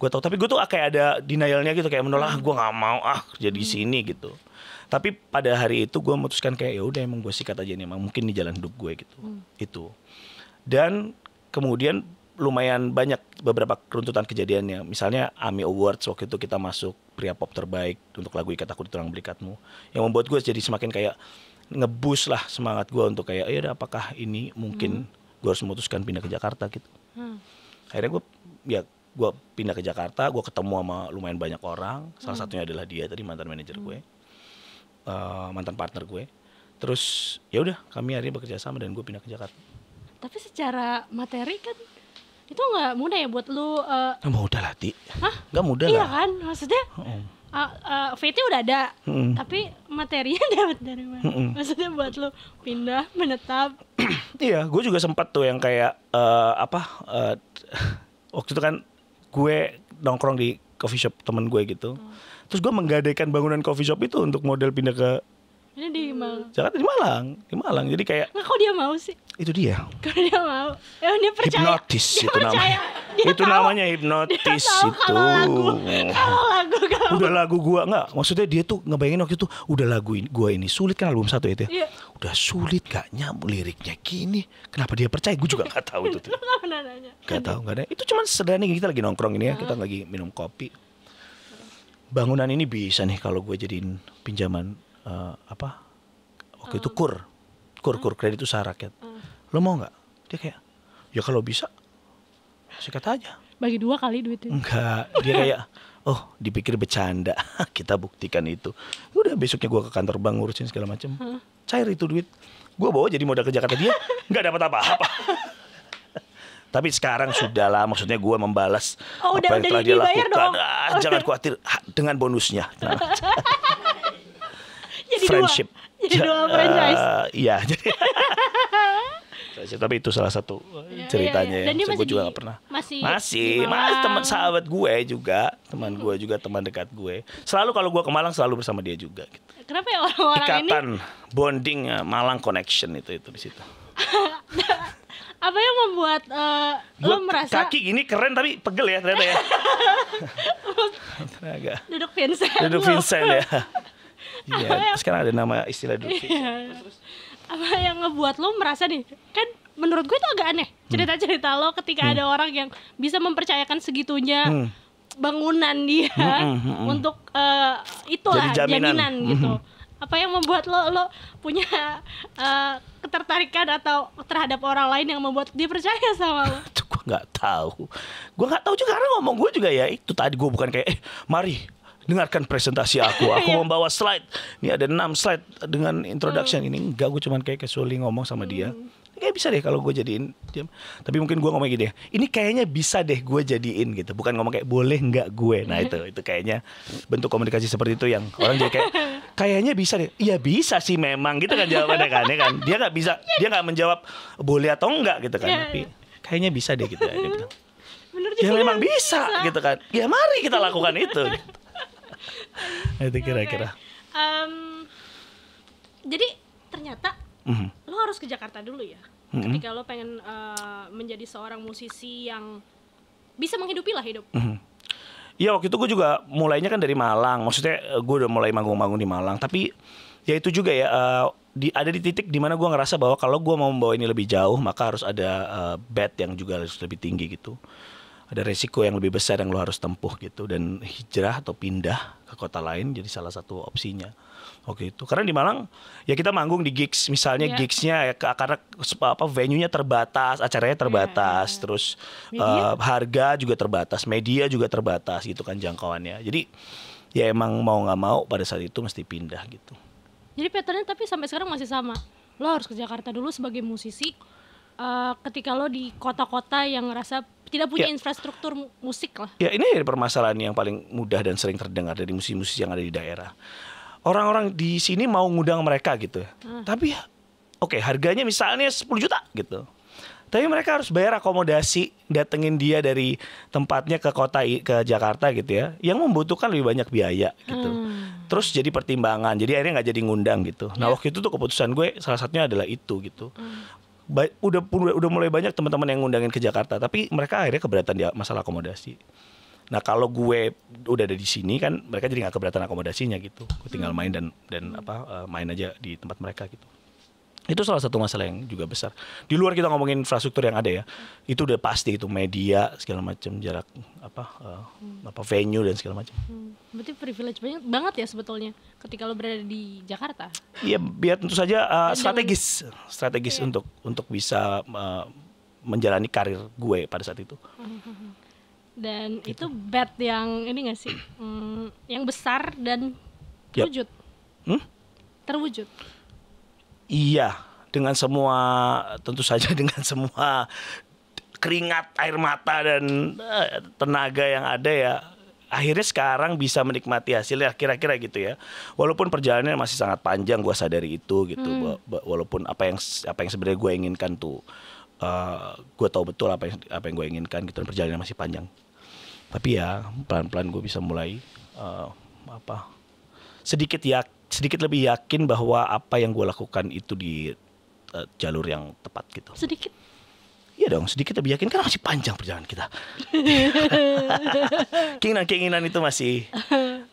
Speaker 1: gue tau tapi gue tuh kayak ada denialnya gitu kayak menolak hmm. Ah, gue nggak mau ah jadi di hmm. sini gitu tapi pada hari itu gue memutuskan kayak ya udah emang gue sikat aja nih emang mungkin di jalan hidup gue gitu hmm. itu dan kemudian lumayan banyak beberapa keruntutan kejadiannya misalnya AMI Awards waktu itu kita masuk pria pop terbaik untuk lagu ikat aku di tulang belikatmu yang membuat gue jadi semakin kayak ngebus lah semangat gue untuk kayak oh, ya apakah ini mungkin hmm. gue harus memutuskan pindah ke Jakarta gitu hmm. akhirnya gue ya gue pindah ke Jakarta gue ketemu sama lumayan banyak orang salah hmm. satunya adalah dia tadi mantan manajer hmm. gue uh, mantan partner gue terus ya udah kami akhirnya bekerja sama dan gue pindah ke Jakarta
Speaker 2: tapi secara materi kan itu nggak mudah ya buat lu uh,
Speaker 1: nggak mudah lah Hah? nggak mudah iya lah. kan maksudnya uh-uh.
Speaker 2: Eh, uh, uh, VT udah ada tapi materinya dapat dari mana maksudnya buat lo pindah menetap
Speaker 1: iya gue juga sempat tuh yang kayak uh, apa uh, waktu itu kan gue nongkrong di coffee shop temen gue gitu hmm. terus gue menggadaikan bangunan coffee shop itu untuk model pindah ke
Speaker 2: ini di Malang.
Speaker 1: Jakarta di Malang, di Malang. Jadi kayak.
Speaker 2: Nggak kok dia mau sih? Itu dia. Kalau dia mau, ya dia percaya.
Speaker 1: Hipnotis dia itu percaya. namanya itu tahu. namanya hipnotis tahu itu. Kalau lagu, lagu, udah lagu gua nggak. Maksudnya dia tuh ngebayangin waktu itu udah lagu ini, gua ini sulit kan album satu itu ya. Iya. Udah sulit gak nyamuk liriknya gini. Kenapa dia percaya? Gua juga nggak tahu itu tuh. Gak tahu nggak ada. Itu cuman sederhana kita lagi nongkrong ini ya. Kita lagi minum kopi. Bangunan ini bisa nih kalau gue jadiin pinjaman uh, apa? Oke itu kur, kur kur kredit usaha rakyat. Ya. Lo mau nggak? Dia kayak ya kalau bisa sikat aja
Speaker 2: bagi dua kali duitnya
Speaker 1: enggak dia kayak oh dipikir bercanda kita buktikan itu udah besoknya gue ke kantor bank ngurusin segala macem huh? cair itu duit gue bawa jadi modal ke Jakarta dia nggak dapat apa-apa tapi sekarang sudah lah maksudnya gue membalas oh, udah, yang udah telah dia lakukan dong. Ah, okay. jangan khawatir dengan bonusnya nah,
Speaker 2: jadi friendship dua. jadi dua franchise
Speaker 1: eh, iya jadi aja. Tapi itu salah satu eh, iya, iya, ceritanya. Yeah, yeah, yeah. Dan gue juga di, gak pernah.
Speaker 2: Masih. Masih.
Speaker 1: masih teman sahabat gue juga, teman gue juga, teman dekat gue. Selalu kalau gue ke Malang selalu bersama dia juga. Gitu.
Speaker 2: Kenapa ya orang-orang ini? Ikatan
Speaker 1: bonding Malang connection itu itu di situ.
Speaker 2: apa yang membuat uh,
Speaker 1: lo merasa kaki gini keren tapi pegel ya ternyata ya tenaga
Speaker 2: duduk Vincent duduk Vincent
Speaker 1: ya iya sekarang ada nama istilah duduk iya.
Speaker 2: Vincent apa yang ngebuat lo merasa nih kan menurut gue itu agak aneh hmm. cerita-cerita lo ketika hmm. ada orang yang bisa mempercayakan segitunya hmm. bangunan dia hmm, hmm, hmm, hmm. untuk uh, itulah Jadi jaminan, jaminan hmm, gitu. Hmm. Apa yang membuat lo lo punya uh, ketertarikan atau terhadap orang lain yang membuat dia percaya sama lo?
Speaker 1: gue nggak tahu. Gue nggak tahu juga karena ngomong gue juga ya itu tadi gue bukan kayak eh mari dengarkan presentasi aku. Aku iya. membawa slide. Ini ada enam slide dengan introduction hmm. ini. Enggak, gue cuman kayak casually ngomong sama dia. Hmm. Kayak bisa deh kalau gue jadiin Tapi mungkin gue ngomong gitu ya. Ini kayaknya bisa deh gue jadiin gitu. Bukan ngomong kayak boleh enggak gue. Nah itu itu kayaknya bentuk komunikasi seperti itu yang orang jadi kayak kayaknya bisa deh. Iya bisa sih memang gitu kan jawabannya kan ya kan. Dia nggak bisa dia nggak menjawab boleh atau enggak gitu kan. Iya. Tapi kayaknya bisa deh gitu. Ya, dia
Speaker 3: bilang, Bener
Speaker 2: ya memang bisa, bisa gitu kan ya mari kita lakukan itu gitu. itu kira-kira okay. um, jadi ternyata mm-hmm. lo harus ke Jakarta dulu ya mm-hmm. ketika lo pengen uh, menjadi seorang musisi yang bisa menghidupi lah hidup
Speaker 1: mm-hmm. Iya waktu itu gue juga mulainya kan dari Malang, maksudnya eh, gue udah mulai manggung-manggung di Malang. Tapi ya itu juga ya uh, di ada di titik dimana gue ngerasa bahwa kalau gue mau membawa ini lebih jauh maka harus ada uh, bet yang juga harus lebih tinggi gitu ada resiko yang lebih besar yang lo harus tempuh gitu dan hijrah atau pindah ke kota lain jadi salah satu opsinya waktu itu karena di Malang ya kita manggung di gigs misalnya yeah. gigsnya ya karena apa venue-nya terbatas acaranya iya, terbatas yeah, yeah. terus uh, harga juga terbatas media juga terbatas gitu kan jangkauannya jadi ya emang mau nggak mau pada saat itu mesti pindah gitu
Speaker 2: jadi patternnya tapi sampai sekarang masih sama lo harus ke Jakarta dulu sebagai musisi uh, ketika lo di kota-kota yang ngerasa tidak punya ya. infrastruktur musik lah. Ya
Speaker 1: ini permasalahan yang paling mudah dan sering terdengar dari musisi-musisi yang ada di daerah. Orang-orang di sini mau ngundang mereka gitu, ya. hmm. tapi oke okay, harganya misalnya 10 juta gitu. Tapi mereka harus bayar akomodasi, datengin dia dari tempatnya ke kota ke Jakarta gitu ya, yang membutuhkan lebih banyak biaya
Speaker 3: gitu. Hmm.
Speaker 1: Terus jadi pertimbangan, jadi akhirnya nggak jadi ngundang gitu. Nah yeah. waktu itu tuh keputusan gue salah satunya adalah itu gitu. Hmm udah udah mulai banyak teman-teman yang ngundangin ke Jakarta tapi mereka akhirnya keberatan di masalah akomodasi nah kalau gue udah ada di sini kan mereka jadi nggak keberatan akomodasinya gitu gue tinggal hmm. main dan dan apa eh, main aja di tempat mereka gitu itu salah satu masalah yang juga besar. Di luar kita ngomongin infrastruktur yang ada ya, hmm. itu udah pasti itu media segala macam jarak apa uh, hmm. apa venue dan segala macam.
Speaker 2: Hmm. Berarti privilege banyak banget ya sebetulnya ketika lo berada di Jakarta.
Speaker 1: Iya, biar tentu saja uh, strategis, strategis yeah. untuk untuk bisa uh, menjalani karir gue pada saat itu.
Speaker 2: Dan gitu. itu bet yang ini gak sih, hmm, yang besar dan ya. terwujud. Yep. Hmm? Terwujud
Speaker 1: Iya, dengan semua tentu saja dengan semua keringat, air mata dan eh, tenaga yang ada ya akhirnya sekarang bisa menikmati hasilnya kira-kira gitu ya walaupun perjalanannya masih sangat panjang gue sadari itu gitu hmm. walaupun apa yang apa yang sebenarnya gue inginkan tuh uh, eh, gue tahu betul apa yang apa yang gue inginkan gitu dan perjalanan masih panjang tapi ya pelan-pelan gue bisa mulai uh, apa sedikit yak sedikit lebih yakin bahwa apa yang gue lakukan itu di uh, jalur yang tepat gitu. Sedikit. Iya dong, sedikit lebih yakin karena masih panjang perjalanan kita. Keinginan-keinginan itu masih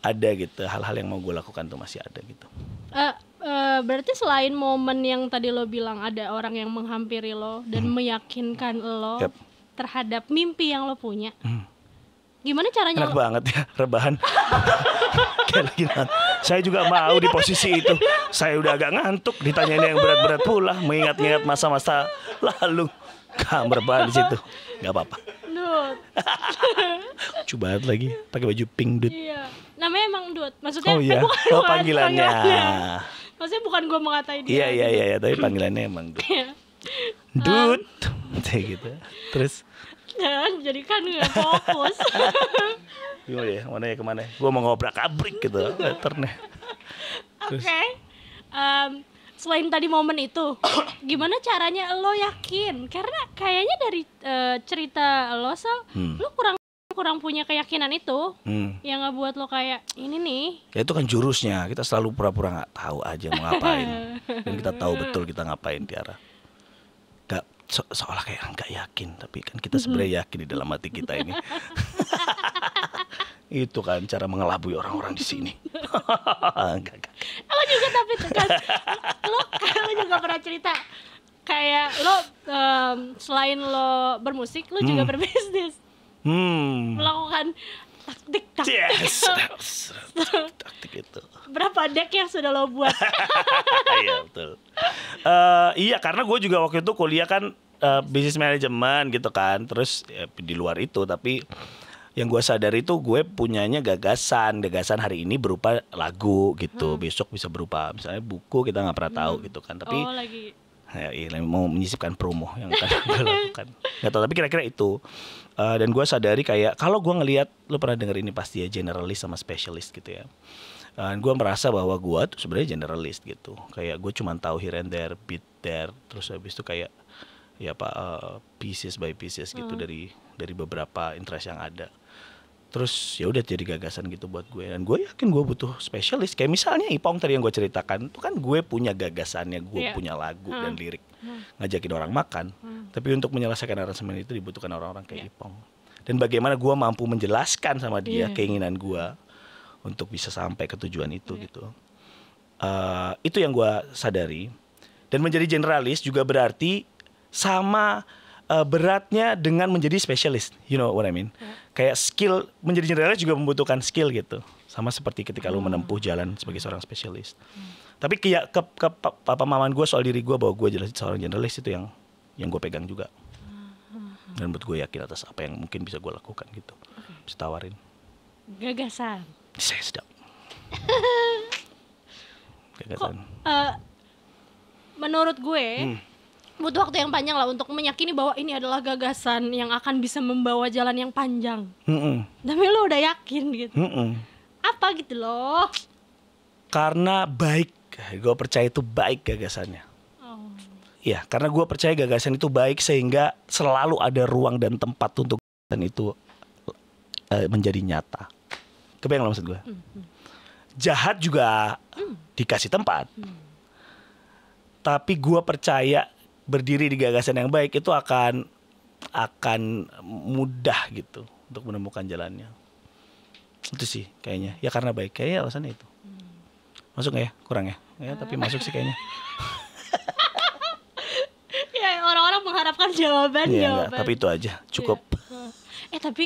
Speaker 1: ada gitu, hal-hal yang mau gue lakukan itu masih ada gitu.
Speaker 2: Uh, uh, berarti selain momen yang tadi lo bilang ada orang yang menghampiri lo dan hmm. meyakinkan lo yep. terhadap mimpi yang lo punya. Hmm. Gimana caranya? Enak lo...
Speaker 1: banget ya rebahan. Kayak lagi nonton saya juga mau di posisi itu. Saya udah agak ngantuk ditanyain yang berat-berat pula, mengingat-ingat masa-masa lalu. Kamar banget di situ. Gak apa-apa. Dut. lagi pakai baju pink dut.
Speaker 2: Iya. Namanya emang Dut. Maksudnya oh, iya. eh, bukan, oh, panggilannya. panggilannya. Maksudnya bukan gua mengatai dia. Iya iya
Speaker 1: iya, iya tapi panggilannya emang Dut. Iya. Dut. Um, gitu. Terus
Speaker 2: jadi kan gak fokus.
Speaker 1: Gimana ya? Mana ya kemana? Ya? Gue mau ngobrol kabrik gitu. Ternyata.
Speaker 2: Oke. Okay. Um, selain tadi momen itu, gimana caranya lo yakin? Karena kayaknya dari uh, cerita lo so, hmm. lo kurang kurang punya keyakinan itu hmm. yang nggak buat lo kayak ini nih.
Speaker 1: Ya itu kan jurusnya. Kita selalu pura-pura nggak -pura tahu aja mau ngapain. Dan kita tahu betul kita ngapain Tiara se seolah kayak nggak yakin tapi kan kita sebenarnya yakin di dalam hati kita ini itu kan cara mengelabui orang-orang di sini
Speaker 3: nggak
Speaker 2: lo juga tapi kan lo lo juga pernah cerita kayak lo um, selain lo bermusik lo hmm. juga berbisnis
Speaker 3: hmm.
Speaker 2: melakukan taktik tik tak yes. tak tik itu berapa deck yang sudah lo buat iya
Speaker 1: betul uh, iya karena gue juga waktu itu kuliah kan uh, eh, bisnis manajemen gitu kan terus ya, di luar itu tapi yang gue sadari itu gue punyanya gagasan gagasan hari ini berupa lagu gitu hmm. besok bisa berupa misalnya buku kita nggak pernah tahu hmm. gitu kan tapi oh, lagi. Ya, iya, mau menyisipkan promo yang akan gue lakukan nggak tahu tapi kira-kira itu Eh, dan gue sadari kayak kalau gue ngelihat lo pernah denger ini pasti ya generalist sama specialist gitu ya uh, eh, gue merasa bahwa gue tuh sebenarnya generalist gitu kayak gue cuma tahu here and there bit there terus habis itu kayak ya pak uh, eh, pieces by pieces gitu hmm. dari dari beberapa interest yang ada terus ya udah jadi gagasan gitu buat gue dan gue yakin gue butuh specialist. kayak misalnya Ipong tadi yang gue ceritakan itu kan gue punya gagasannya gue yeah. punya lagu hmm. dan lirik hmm. ngajakin orang makan, hmm. tapi untuk menyelesaikan aransemen itu dibutuhkan orang-orang kayak yeah. Ipong. Dan bagaimana gue mampu menjelaskan sama dia yeah. keinginan gue untuk bisa sampai ke tujuan itu yeah. gitu. Uh, itu yang gue sadari. Dan menjadi generalis juga berarti sama uh, beratnya dengan menjadi spesialis. You know what I mean? Yeah. Kayak skill menjadi generalis juga membutuhkan skill gitu sama seperti ketika lu hmm. menempuh jalan sebagai seorang spesialis
Speaker 3: hmm.
Speaker 1: tapi kayak ke, ke, ke pemahaman gue soal diri gue bahwa gue jelas seorang generalis itu yang yang gue pegang juga hmm. dan buat gue yakin atas apa yang mungkin bisa gue lakukan gitu okay. bisa tawarin
Speaker 2: gagasan
Speaker 1: saya sedap
Speaker 3: gagasan
Speaker 2: Kok, uh, eh, menurut gue hmm butuh waktu yang panjang lah untuk meyakini bahwa ini adalah gagasan yang akan bisa membawa jalan yang panjang. Mm -mm. Tapi lo udah yakin gitu. Mm -mm apa gitu loh
Speaker 1: karena baik gue percaya itu baik gagasannya oh. ya karena gue percaya gagasan itu baik sehingga selalu ada ruang dan tempat untuk dan itu uh, menjadi nyata kebayang lo maksud gue mm -hmm. jahat juga mm. dikasih tempat mm. tapi gue percaya berdiri di gagasan yang baik itu akan akan mudah gitu untuk menemukan jalannya itu sih kayaknya ya karena baik kayaknya alasannya itu masuk nggak ya kurang ya ya tapi eh. masuk sih kayaknya
Speaker 2: ya orang-orang mengharapkan jawaban ya, jawaban tapi itu
Speaker 1: aja cukup
Speaker 2: ya. eh tapi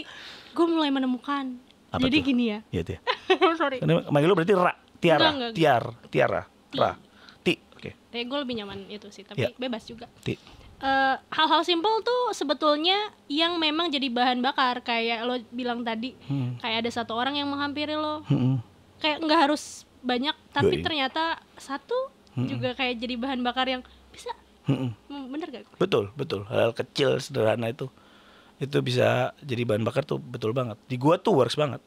Speaker 2: gue mulai menemukan Apa jadi tuh? gini ya iya tuh ya. sorry
Speaker 1: manggil lu berarti ra tiara enggak, enggak. tiar tiara ra ti oke
Speaker 2: okay. gue lebih nyaman itu sih tapi ya. bebas juga ti hal eh, hal-hal simpel tuh sebetulnya yang memang jadi bahan bakar kayak lo bilang tadi hmm. kayak ada satu orang yang menghampiri lo hmm. kayak nggak harus banyak tapi Yoi. ternyata satu hmm. juga kayak jadi bahan bakar yang bisa hmm. hmm bener gak
Speaker 1: betul betul hal, hal kecil sederhana itu itu bisa jadi bahan bakar tuh betul banget di gua tuh works banget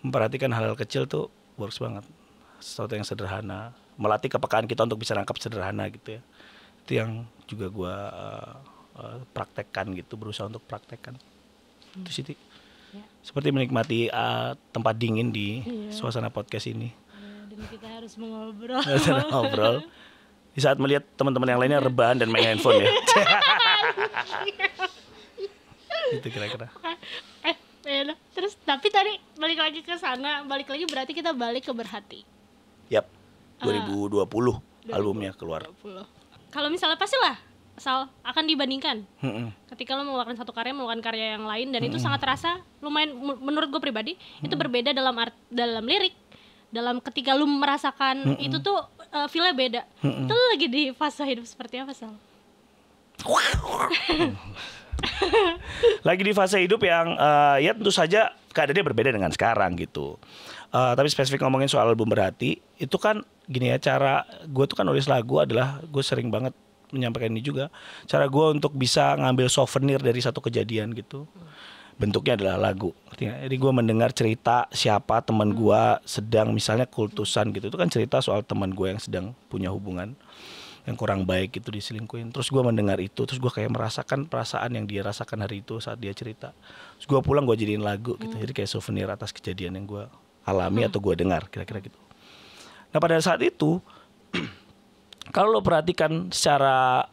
Speaker 1: memperhatikan hal-hal kecil tuh works banget sesuatu yang sederhana melatih kepekaan kita untuk bisa nangkap sederhana gitu ya itu yang juga gue uh, eh, praktekkan gitu berusaha untuk praktekkan hmm. itu Siti ya. seperti menikmati uh, tempat dingin di ya. suasana podcast ini ya,
Speaker 2: dan kita harus mengobrol ngobrol
Speaker 1: di saat melihat teman-teman yang lainnya rebahan dan main handphone ya itu kira-kira
Speaker 2: eh, ya terus tapi tadi balik lagi ke sana balik lagi berarti kita balik ke berhati
Speaker 1: yap 2020 ah. uh, albumnya keluar
Speaker 2: 2020 kalau misalnya pasti lah, asal akan dibandingkan hmm. ketika lo mengeluarkan satu karya mengeluarkan karya yang lain dan hmm. itu sangat terasa lumayan menurut gue pribadi hmm. itu berbeda dalam art dalam lirik dalam ketika lo merasakan hmm. itu tuh uh, feelnya beda hmm. itu lo lagi di fase hidup seperti apa sal
Speaker 1: lagi di fase hidup yang uh, ya tentu saja keadaannya berbeda dengan sekarang gitu Uh, tapi spesifik ngomongin soal album berhati, itu kan gini ya cara gue tuh kan nulis lagu adalah gue sering banget menyampaikan ini juga. Cara gue untuk bisa ngambil souvenir dari satu kejadian gitu. Bentuknya adalah lagu. Jadi gue mendengar cerita siapa teman gue sedang misalnya kultusan gitu. Itu kan cerita soal teman gue yang sedang punya hubungan yang kurang baik gitu diselingkuhin terus gue mendengar itu terus gue kayak merasakan perasaan yang dia rasakan hari itu saat dia cerita terus gue pulang gue jadiin lagu gitu hmm. jadi kayak souvenir atas kejadian yang gue alami hmm. atau gue dengar kira-kira gitu. Nah pada saat itu kalau lo perhatikan secara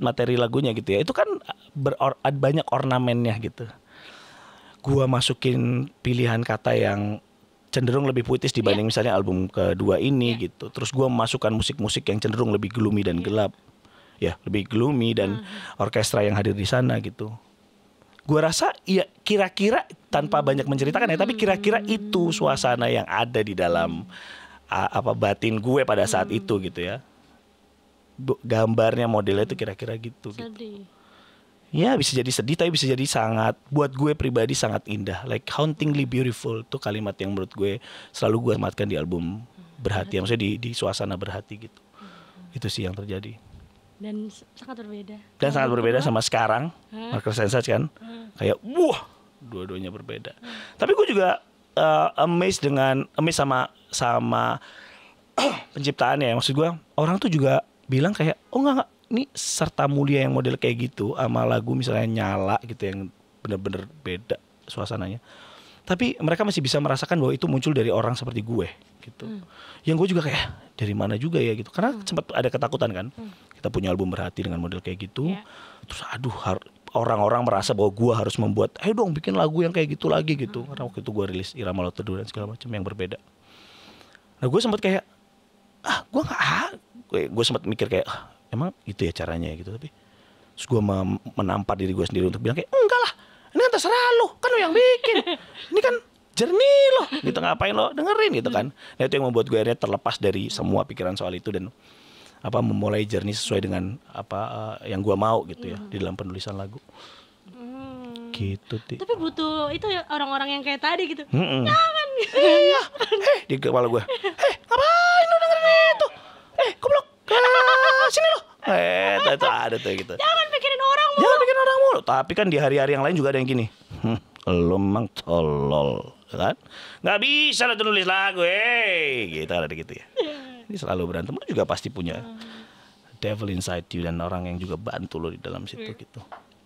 Speaker 1: materi lagunya gitu ya itu kan beror banyak ornamennya gitu. Gue masukin pilihan kata yang cenderung lebih puitis dibanding yeah. misalnya album kedua ini yeah. gitu. Terus gue masukkan musik-musik yang cenderung lebih gloomy dan iya. gelap. Ya, lebih gloomy dan hmm. orkestra yang hadir di sana gitu gue rasa ya kira-kira tanpa banyak menceritakan ya, tapi kira-kira itu suasana yang ada di dalam apa batin gue pada saat itu hmm. gitu ya. Gambarnya modelnya itu kira-kira gitu. gitu. Sedih. Gitu. Ya bisa jadi sedih tapi bisa jadi sangat buat gue pribadi sangat indah. Like hauntingly beautiful tuh kalimat yang menurut gue selalu gue sematkan di album hmm. berhati, maksudnya di di suasana berhati gitu. Hmm, itu sih yang terjadi
Speaker 2: dan sangat berbeda dan sangat berbeda sama
Speaker 1: sekarang huh? sensasi Sensage kan huh? kayak wah dua-duanya berbeda huh? tapi gue juga uh, amazed dengan amazed sama sama penciptaannya ya. maksud gue orang tuh juga bilang kayak oh nggak ini serta mulia yang model kayak gitu sama lagu misalnya nyala gitu yang bener-bener beda suasananya tapi mereka masih bisa merasakan bahwa itu muncul dari orang seperti gue gitu hmm. yang gue juga kayak dari mana juga ya gitu karena hmm. sempat ada ketakutan kan hmm kita punya album berhati dengan model kayak gitu yeah. terus aduh orang-orang merasa bahwa gue harus membuat ayo dong bikin lagu yang kayak gitu lagi gitu karena waktu itu gue rilis irama lo teduh dan segala macam yang berbeda nah gue sempat kayak ah gue nggak ah gue sempat mikir kayak ah, emang itu ya caranya gitu tapi terus gue menampar diri gue sendiri untuk bilang kayak enggak lah ini kan terserah lo kan lo yang bikin ini kan jernih lo gitu ngapain lo dengerin gitu kan nah itu yang membuat gue akhirnya terlepas dari semua pikiran soal itu dan apa memulai jernih sesuai dengan apa uh, yang gua mau gitu ya hmm. di dalam penulisan lagu
Speaker 2: hmm.
Speaker 1: gitu ti.
Speaker 2: tapi butuh itu ya, orang-orang yang kayak tadi gitu hmm -mm. jangan iya eh di kepala gua eh ngapain lu dengerin itu eh goblok ah, sini lo
Speaker 1: eh itu ada tuh gitu jangan
Speaker 3: pikirin orang mulu jangan pikirin orang
Speaker 1: mulu tapi kan di hari-hari yang lain juga ada yang gini hm, lo emang tolol kan nggak bisa lo nulis lagu eh gitu ada gitu ya ini selalu berantem lu juga pasti punya
Speaker 2: hmm.
Speaker 1: devil inside you dan orang yang juga bantu lo di dalam situ hmm. gitu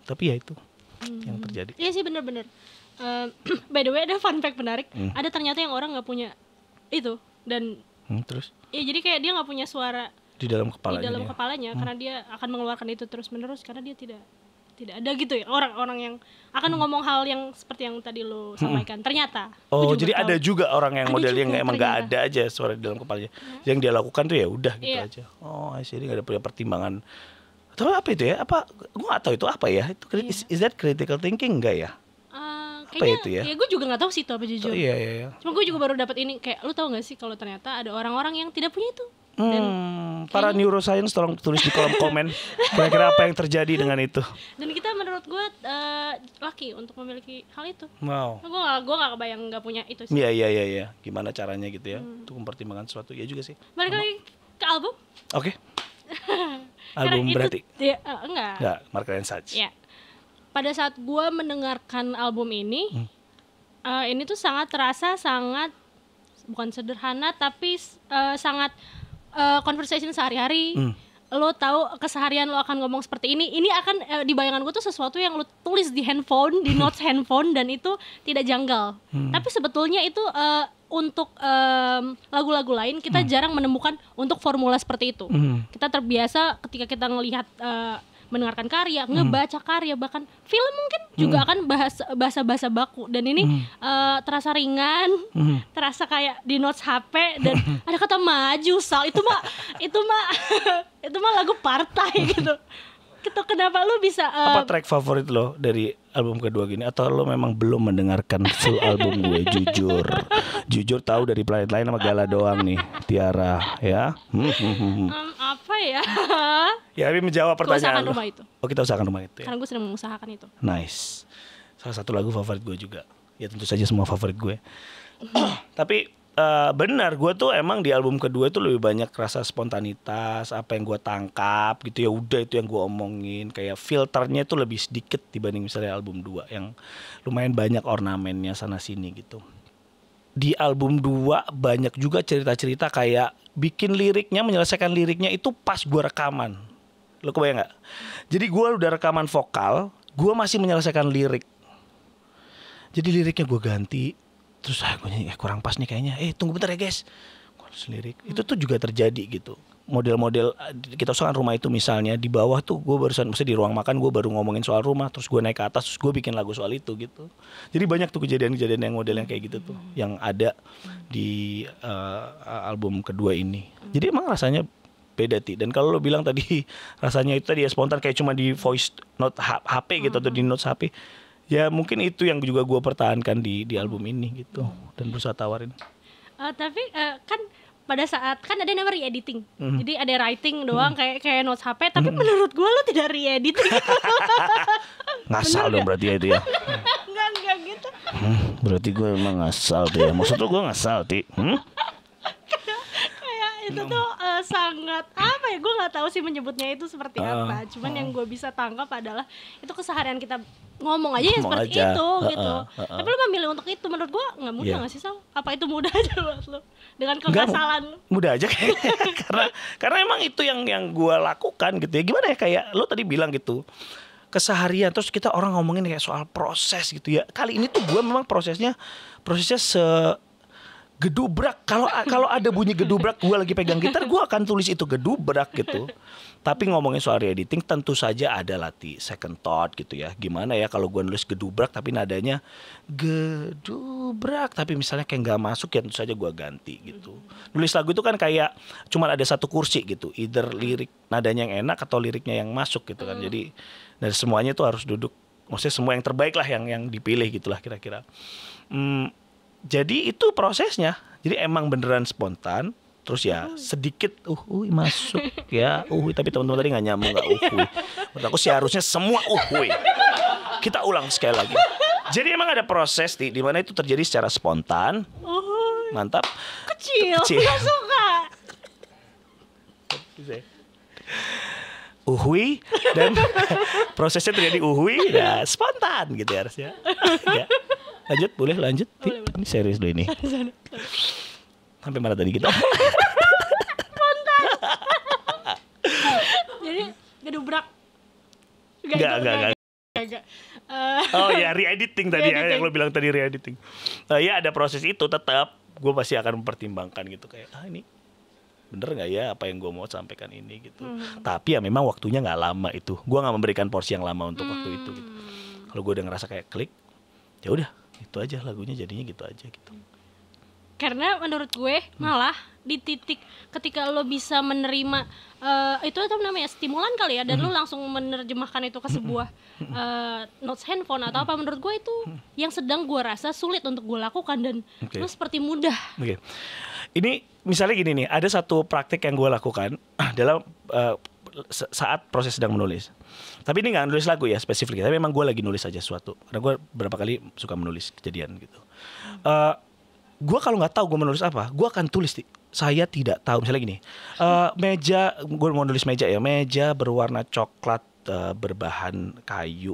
Speaker 1: tapi ya itu
Speaker 2: hmm. yang terjadi iya sih bener-bener uh, by the way ada fun fact menarik hmm. ada ternyata yang orang nggak punya itu dan hmm, terus ya jadi kayak dia nggak punya suara
Speaker 1: di dalam kepalanya di dalam kepalanya ya. karena
Speaker 2: dia akan mengeluarkan itu terus menerus karena dia tidak tidak ada gitu ya orang-orang yang akan hmm. ngomong hal yang seperti yang tadi lo hmm. sampaikan hmm. ternyata
Speaker 1: oh jadi tahu. ada juga orang yang modelnya model yang emang nggak ada aja suara di dalam kepalanya hmm. yang dia lakukan tuh ya udah gitu yeah. aja oh jadi nggak ada punya pertimbangan atau apa itu ya apa gua nggak tahu itu apa ya itu yeah. is, iya. is that critical thinking nggak ya
Speaker 2: eh, apa itu ya? Ya gue juga gak tahu sih itu apa jujur. Oh, iya, iya, iya. Cuma gue juga baru dapat ini kayak lu tahu gak sih kalau ternyata ada orang-orang yang tidak punya itu
Speaker 1: Hmm, dan para neuroscience tolong tulis di kolom komen kira-kira apa yang terjadi dengan itu.
Speaker 2: Dan kita menurut gue uh, laki untuk memiliki hal itu. Wow. Nah, gue gak, gue gak kebayang gak punya itu sih. Iya
Speaker 1: iya iya iya. Gimana caranya gitu ya hmm. untuk mempertimbangkan sesuatu. Iya juga sih.
Speaker 2: Balik lagi ke album. Oke. Okay. album Karena berarti. Itu, ya, uh, eh, enggak. Enggak,
Speaker 1: Mark Ryan Such. Ya.
Speaker 2: Pada saat gue mendengarkan album ini, hmm. uh, ini tuh sangat terasa sangat bukan sederhana tapi uh, sangat uh, conversation sehari-hari hmm. lo tahu keseharian lo akan ngomong seperti ini ini akan uh, di bayangan gue tuh sesuatu yang lo tulis di handphone di notes handphone dan itu tidak janggal hmm. tapi sebetulnya itu uh, untuk um, lagu-lagu lain kita hmm. jarang menemukan untuk formula seperti itu. Hmm. Kita terbiasa ketika kita ngelihat uh, mendengarkan karya, hmm. ngebaca karya bahkan film mungkin hmm. juga akan bahas bahasa-bahasa baku dan ini hmm. uh, terasa ringan, hmm. terasa kayak di notes HP dan ada kata maju sal itu mah itu mah itu mah lagu partai gitu. Gitu kenapa lu bisa uh, apa
Speaker 1: track favorit lo dari album kedua gini atau lo memang belum mendengarkan full album gue jujur jujur tahu dari planet lain sama Gala doang nih Tiara ya hmm, um,
Speaker 2: apa ya
Speaker 1: ya tapi menjawab pertanyaan lo. rumah itu oh kita usahakan rumah itu ya?
Speaker 2: karena gue sedang mengusahakan itu
Speaker 1: nice salah satu lagu favorit gue juga ya tentu saja semua favorit gue tapi Uh, benar gue tuh emang di album kedua itu lebih banyak rasa spontanitas apa yang gue tangkap gitu ya udah itu yang gue omongin kayak filternya tuh lebih sedikit dibanding misalnya album dua yang lumayan banyak ornamennya sana sini gitu di album dua banyak juga cerita-cerita kayak bikin liriknya menyelesaikan liriknya itu pas gue rekaman lo kebayang nggak jadi gue udah rekaman vokal gue masih menyelesaikan lirik jadi liriknya gue ganti terus ah gue eh, kurang pas nih kayaknya eh tunggu bentar ya guys gue lirik hmm. itu tuh juga terjadi gitu model-model eh, kita soal rumah itu misalnya di bawah tuh gue barusan mesti di ruang makan gue baru ngomongin soal rumah terus gue naik ke atas terus gue bikin lagu soal itu gitu jadi banyak tuh kejadian-kejadian yang model yang kayak gitu tuh hmm. yang ada di uh, album kedua ini hmm. jadi emang rasanya beda ti dan kalau lo bilang tadi rasanya itu tadi ya spontan kayak cuma di voice note HP gitu hmm. atau di hmm. note HP ya mungkin itu yang juga gue pertahankan di di album ini gitu dan berusaha tawarin
Speaker 2: uh, tapi uh, kan pada saat kan ada namanya editing mm -hmm. jadi ada writing doang mm kayak kayak notes HP tapi mm menurut gue lo tidak re gitu
Speaker 1: ngasal dong berarti ya itu ya
Speaker 2: enggak enggak gitu
Speaker 1: hmm, berarti gue emang ngasal tuh ya maksud lo gue ngasal ti hmm?
Speaker 2: itu tuh uh, sangat apa ya gue nggak tahu sih menyebutnya itu seperti uh, apa cuman uh. yang ah. gue bisa tangkap adalah itu keseharian kita ngomong aja ya ngomong ya seperti aja. itu uh, gitu uh, uh, uh. tapi lu memilih untuk itu menurut gue nggak mudah iya. nggak yeah. sih Sal? apa itu mudah aja buat lu dengan kekesalan
Speaker 1: mudah aja karena karena emang itu yang yang gue lakukan gitu ya gimana ya kayak lo tadi bilang gitu keseharian terus kita orang ngomongin kayak soal proses gitu ya kali ini tuh gue memang prosesnya prosesnya se gedubrak kalau kalau ada bunyi gedubrak gue lagi pegang gitar gue akan tulis itu gedubrak gitu tapi ngomongin soal reediting tentu saja ada lati second thought gitu ya gimana ya kalau gue nulis gedubrak tapi nadanya gedubrak tapi misalnya kayak nggak masuk ya tentu saja gue ganti gitu nulis lagu itu kan kayak cuma ada satu kursi gitu either lirik nadanya yang enak atau liriknya yang masuk gitu kan hmm. jadi dari semuanya itu harus duduk maksudnya semua yang terbaik lah yang yang dipilih gitulah kira-kira hmm, jadi itu prosesnya jadi emang beneran spontan terus ya hmm. sedikit uh uh masuk ya uh tapi teman-teman tadi nggak nyamuk nggak uh, uh menurut aku sih harusnya semua uh, uh kita ulang sekali lagi jadi emang ada proses di, di mana itu terjadi secara spontan
Speaker 3: oh, mantap kecil, kecil. Gak suka
Speaker 1: uhui dan prosesnya terjadi uhui ya spontan gitu ya harusnya ya lanjut boleh lanjut boleh, ini serius loh ini sampai marah tadi kita
Speaker 2: jadi gedubrak Gak, gak, gak, oh iya, eh, ya re-editing tadi re ya yang lo
Speaker 1: bilang tadi re-editing. Uh, ya ada proses itu tetap gue pasti akan mempertimbangkan gitu kayak ah ini bener nggak ya apa yang gue mau sampaikan ini gitu. Hmm. Tapi ya memang waktunya nggak lama itu. Gue nggak memberikan porsi yang lama untuk hmm. waktu itu. Gitu. Hmm. Kalau gue udah ngerasa kayak klik, ya udah gitu aja lagunya jadinya gitu aja gitu
Speaker 2: karena menurut gue hmm. malah di titik ketika lo bisa menerima uh, itu apa namanya stimulan kali ya dan hmm. lo langsung menerjemahkan itu ke hmm. sebuah uh, notes handphone atau apa menurut gue itu yang sedang gue rasa sulit untuk gue lakukan dan okay. lo seperti mudah.
Speaker 1: okay. ini misalnya gini nih ada satu praktik yang gue lakukan dalam uh, saat proses sedang menulis. Tapi ini nggak nulis lagu ya spesifik. Tapi memang gue lagi nulis aja suatu. Karena gue berapa kali suka menulis kejadian gitu. Uh, eh, gue kalau nggak tahu gue menulis apa, gue akan tulis. Saya tidak tahu. Misalnya gini, uh, meja, gue mau nulis meja ya. Meja berwarna coklat uh, berbahan kayu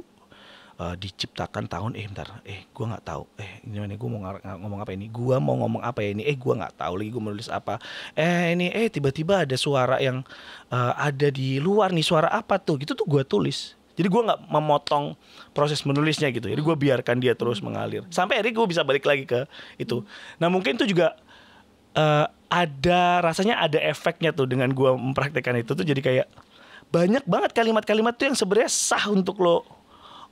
Speaker 1: uh, diciptakan tahun eh bentar eh gue nggak tahu eh gimana gue mau ngomong apa ini gue mau ngomong apa ya ini eh gue nggak tahu lagi gue menulis apa eh ini eh tiba-tiba ada suara yang uh, ada di luar nih suara apa tuh gitu tuh gue tulis jadi gue nggak memotong proses menulisnya gitu jadi gue biarkan dia terus mengalir sampai akhirnya gue bisa balik lagi ke itu nah mungkin itu juga uh, ada rasanya ada efeknya tuh dengan gue mempraktekkan itu tuh jadi kayak banyak banget kalimat-kalimat tuh yang sebenarnya sah untuk lo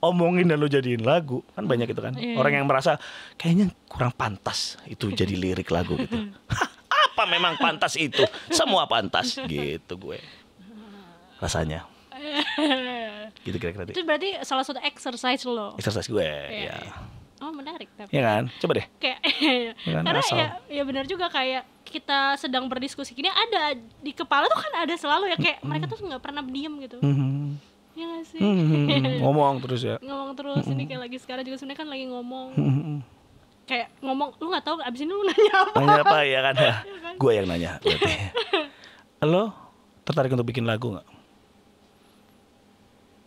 Speaker 1: omongin dan lo jadiin lagu kan banyak itu kan yeah. orang yang merasa kayaknya kurang pantas itu jadi lirik lagu gitu apa memang pantas itu semua pantas gitu gue rasanya gitu kira-kira itu
Speaker 2: berarti salah satu exercise lo
Speaker 1: exercise gue yeah. ya iya.
Speaker 2: iya. oh menarik tapi ya
Speaker 1: kan coba deh
Speaker 2: kayak ya kan? karena Asal. ya ya benar juga kayak kita sedang berdiskusi gini ada di kepala tuh kan ada selalu ya kayak mm -hmm. mereka tuh nggak pernah diem gitu mm -hmm ya gak sih hmm, hmm, hmm, hmm, ngomong terus ya ngomong terus ini kayak lagi sekarang juga sebenarnya kan lagi ngomong kayak ngomong lu nggak tahu abis ini lu nanya apa nanya apa ya kan,
Speaker 1: ya kan? gue yang nanya berarti lo tertarik untuk bikin lagu nggak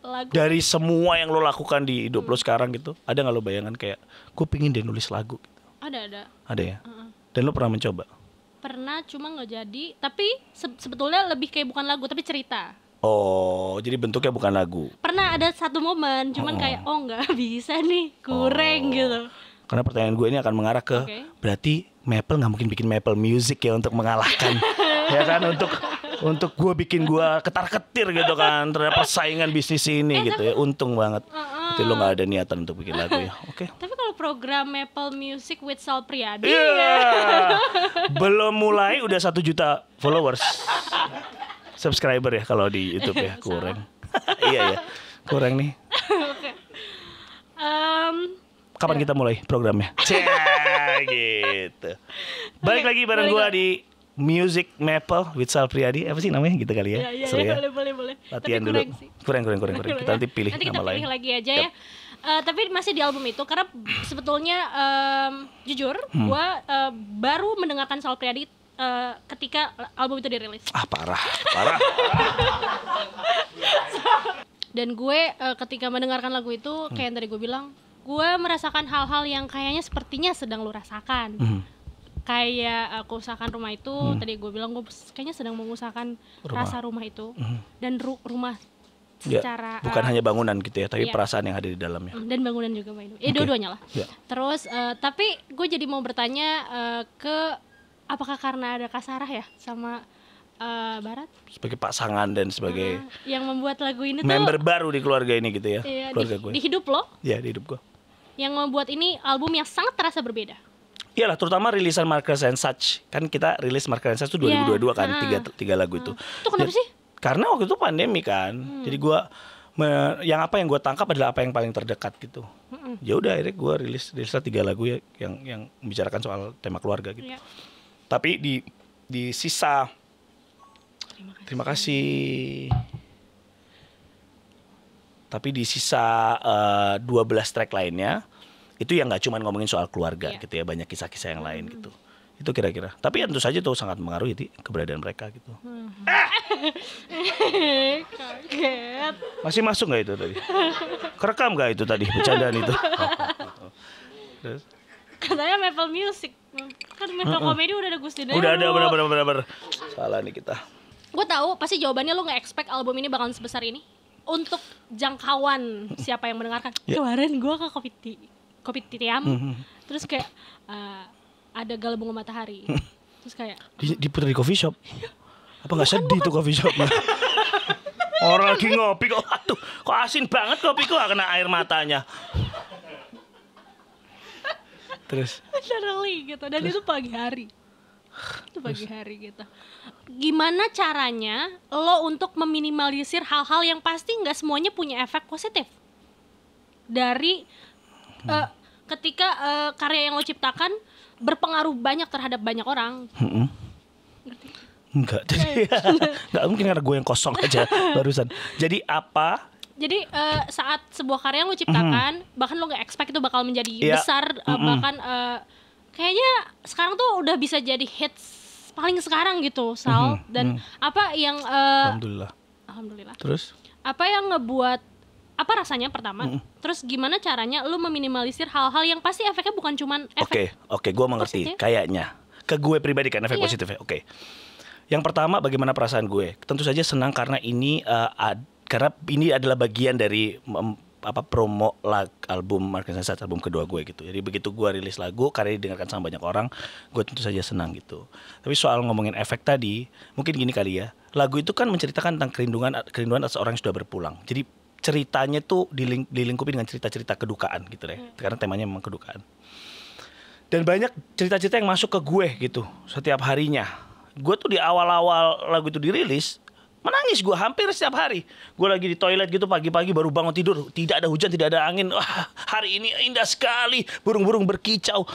Speaker 1: lagu dari semua yang lo lakukan di hidup hmm. lo sekarang gitu ada nggak lo bayangan kayak gue pingin dia nulis lagu gitu ada ada ada ya uh -uh. dan lo pernah mencoba
Speaker 2: pernah cuma nggak jadi tapi se sebetulnya lebih kayak bukan lagu tapi cerita
Speaker 1: Oh, jadi bentuknya bukan lagu.
Speaker 2: Pernah ada satu momen, cuman hmm. kayak oh nggak bisa nih, kurang oh. gitu.
Speaker 1: Karena pertanyaan gue ini akan mengarah ke okay. berarti Maple nggak mungkin bikin Maple Music ya untuk mengalahkan, ya kan untuk untuk gue bikin gue ketar ketir gitu kan terhadap persaingan bisnis ini eh, gitu tapi, ya. Untung banget. Uh -uh. lo nggak ada niatan untuk bikin lagu ya.
Speaker 2: Oke. Okay. Tapi kalau program Maple Music with Sal Priadi, yeah. Ya.
Speaker 1: belum mulai udah satu juta followers. subscriber ya kalau di YouTube ya kurang. iya ya. Kurang nih. um, Kapan ya. kita mulai programnya? Cia, gitu. Balik okay, lagi bareng gue di Music Maple with Sal Priyadi. apa sih namanya gitu kali ya? Iya, iya, iya ya, boleh,
Speaker 2: boleh, boleh. Latihan dulu.
Speaker 1: Kurang, kurang, kurang, kurang. Kita nanti pilih nanti kita pilih lain.
Speaker 2: lagi aja ya. Uh, tapi masih di album itu karena sebetulnya um, jujur hmm. gue uh, baru mendengarkan Sal Priadi Eh, ketika album itu dirilis. Ah
Speaker 3: parah, parah.
Speaker 2: Dan gue uh, ketika mendengarkan lagu itu hmm. kayak yang tadi gue bilang, gue merasakan hal-hal yang kayaknya sepertinya sedang lo rasakan. Hmm kayak eh, aku usahakan rumah itu hmm. tadi gue bilang gue kayaknya sedang mengusahakan rumah. rasa rumah itu hmm. dan ru rumah ya, secara ya, bukan uh, hanya
Speaker 1: bangunan gitu ya tapi ya. perasaan yang ada di dalamnya
Speaker 2: dan bangunan juga main eh okay. dua-duanya lah ya. terus uh, tapi gue jadi mau bertanya uh, ke apakah karena ada Kasarah ya sama uh, Barat
Speaker 1: sebagai pasangan dan sebagai uh,
Speaker 2: yang membuat lagu ini member tuh,
Speaker 1: baru di keluarga ini gitu ya iya, keluarga di, gue di hidup lo ya di hidup gue
Speaker 2: yang membuat ini album yang sangat terasa berbeda
Speaker 1: Iyalah terutama rilisan Markers and Such Kan kita rilis Markers and Such itu 2022 yeah. kan uh, tiga, tiga lagu uh. itu Itu kenapa sih? Karena waktu itu pandemi kan hmm. Jadi gue me, yang apa yang gue tangkap adalah apa yang paling terdekat gitu.
Speaker 3: Mm -mm. Ya udah akhirnya
Speaker 1: gue rilis rilislah tiga lagu ya yang yang membicarakan soal tema keluarga gitu. Yeah tapi di di sisa terima kasih, tapi di sisa uh, belas track lainnya itu yang nggak cuma ngomongin soal keluarga yeah. gitu ya banyak kisah-kisah yang lain hmm. gitu itu kira-kira tapi tentu saja tuh sangat mengaruhi di keberadaan mereka gitu
Speaker 3: hmm. ah!
Speaker 1: masih masuk nggak itu tadi kerekam nggak itu tadi bercandaan itu
Speaker 2: katanya Maple Music kan metal uh -uh. Comedy udah ada Gusti Daru udah ada bener bener
Speaker 1: bener, bener. salah nih kita
Speaker 2: gue tahu pasti jawabannya lu nggak expect album ini bakalan sebesar ini untuk jangkauan siapa yang mendengarkan yeah. kemarin gue ke kopi ti kopi tiam mm-hmm. terus kayak uh, ada galbung matahari mm-hmm. terus kayak
Speaker 1: di, diputar di coffee shop iya. apa nggak sedih tuh coffee shop orang lagi ngopi kok aduh kok asin banget kopiku kena air matanya
Speaker 2: terus literally gitu dan terus? itu pagi hari itu pagi terus? hari gitu gimana caranya lo untuk meminimalisir hal-hal yang pasti nggak semuanya punya efek positif dari hmm. uh, ketika uh, karya yang lo ciptakan berpengaruh banyak terhadap banyak orang
Speaker 3: hmm.
Speaker 1: Enggak, jadi enggak mungkin karena gue yang kosong aja barusan. Jadi apa
Speaker 2: jadi uh, saat sebuah karya yang lo mhm. ciptakan mm-hmm. bahkan lo nggak expect itu bakal menjadi yeah. besar mm-hmm. bahkan uh, kayaknya sekarang tuh udah bisa jadi hits paling sekarang gitu Sal mm-hmm. dan mm-hmm. apa yang uh, alhamdulillah alhamdulillah terus apa yang ngebuat apa rasanya pertama mm. terus gimana caranya lo meminimalisir hal-hal yang pasti efeknya bukan cuma. efek oke okay,
Speaker 1: oke okay, gue mengerti positif. kayaknya ke gue pribadi kan efek iya. positif. ya oke okay. yang pertama bagaimana perasaan gue tentu saja senang karena ini uh, ad, karena ini adalah bagian dari apa promo lag album Marcus Sensat album kedua gue gitu. Jadi begitu gue rilis lagu karena didengarkan sama banyak orang, gue tentu saja senang gitu. Tapi soal ngomongin efek tadi, mungkin gini kali ya. Lagu itu kan menceritakan tentang kerinduan kerinduan atas orang yang sudah berpulang. Jadi ceritanya tuh diling, dilingkupi dengan cerita-cerita kedukaan gitu deh. Hmm. Karena temanya memang kedukaan. Dan banyak cerita-cerita yang masuk ke gue gitu setiap harinya. Gue tuh di awal-awal lagu itu dirilis, Menangis gue hampir setiap hari. Gue lagi di toilet gitu pagi-pagi baru bangun tidur. Tidak ada hujan, tidak ada angin. Wah, hari ini indah sekali. Burung-burung berkicau.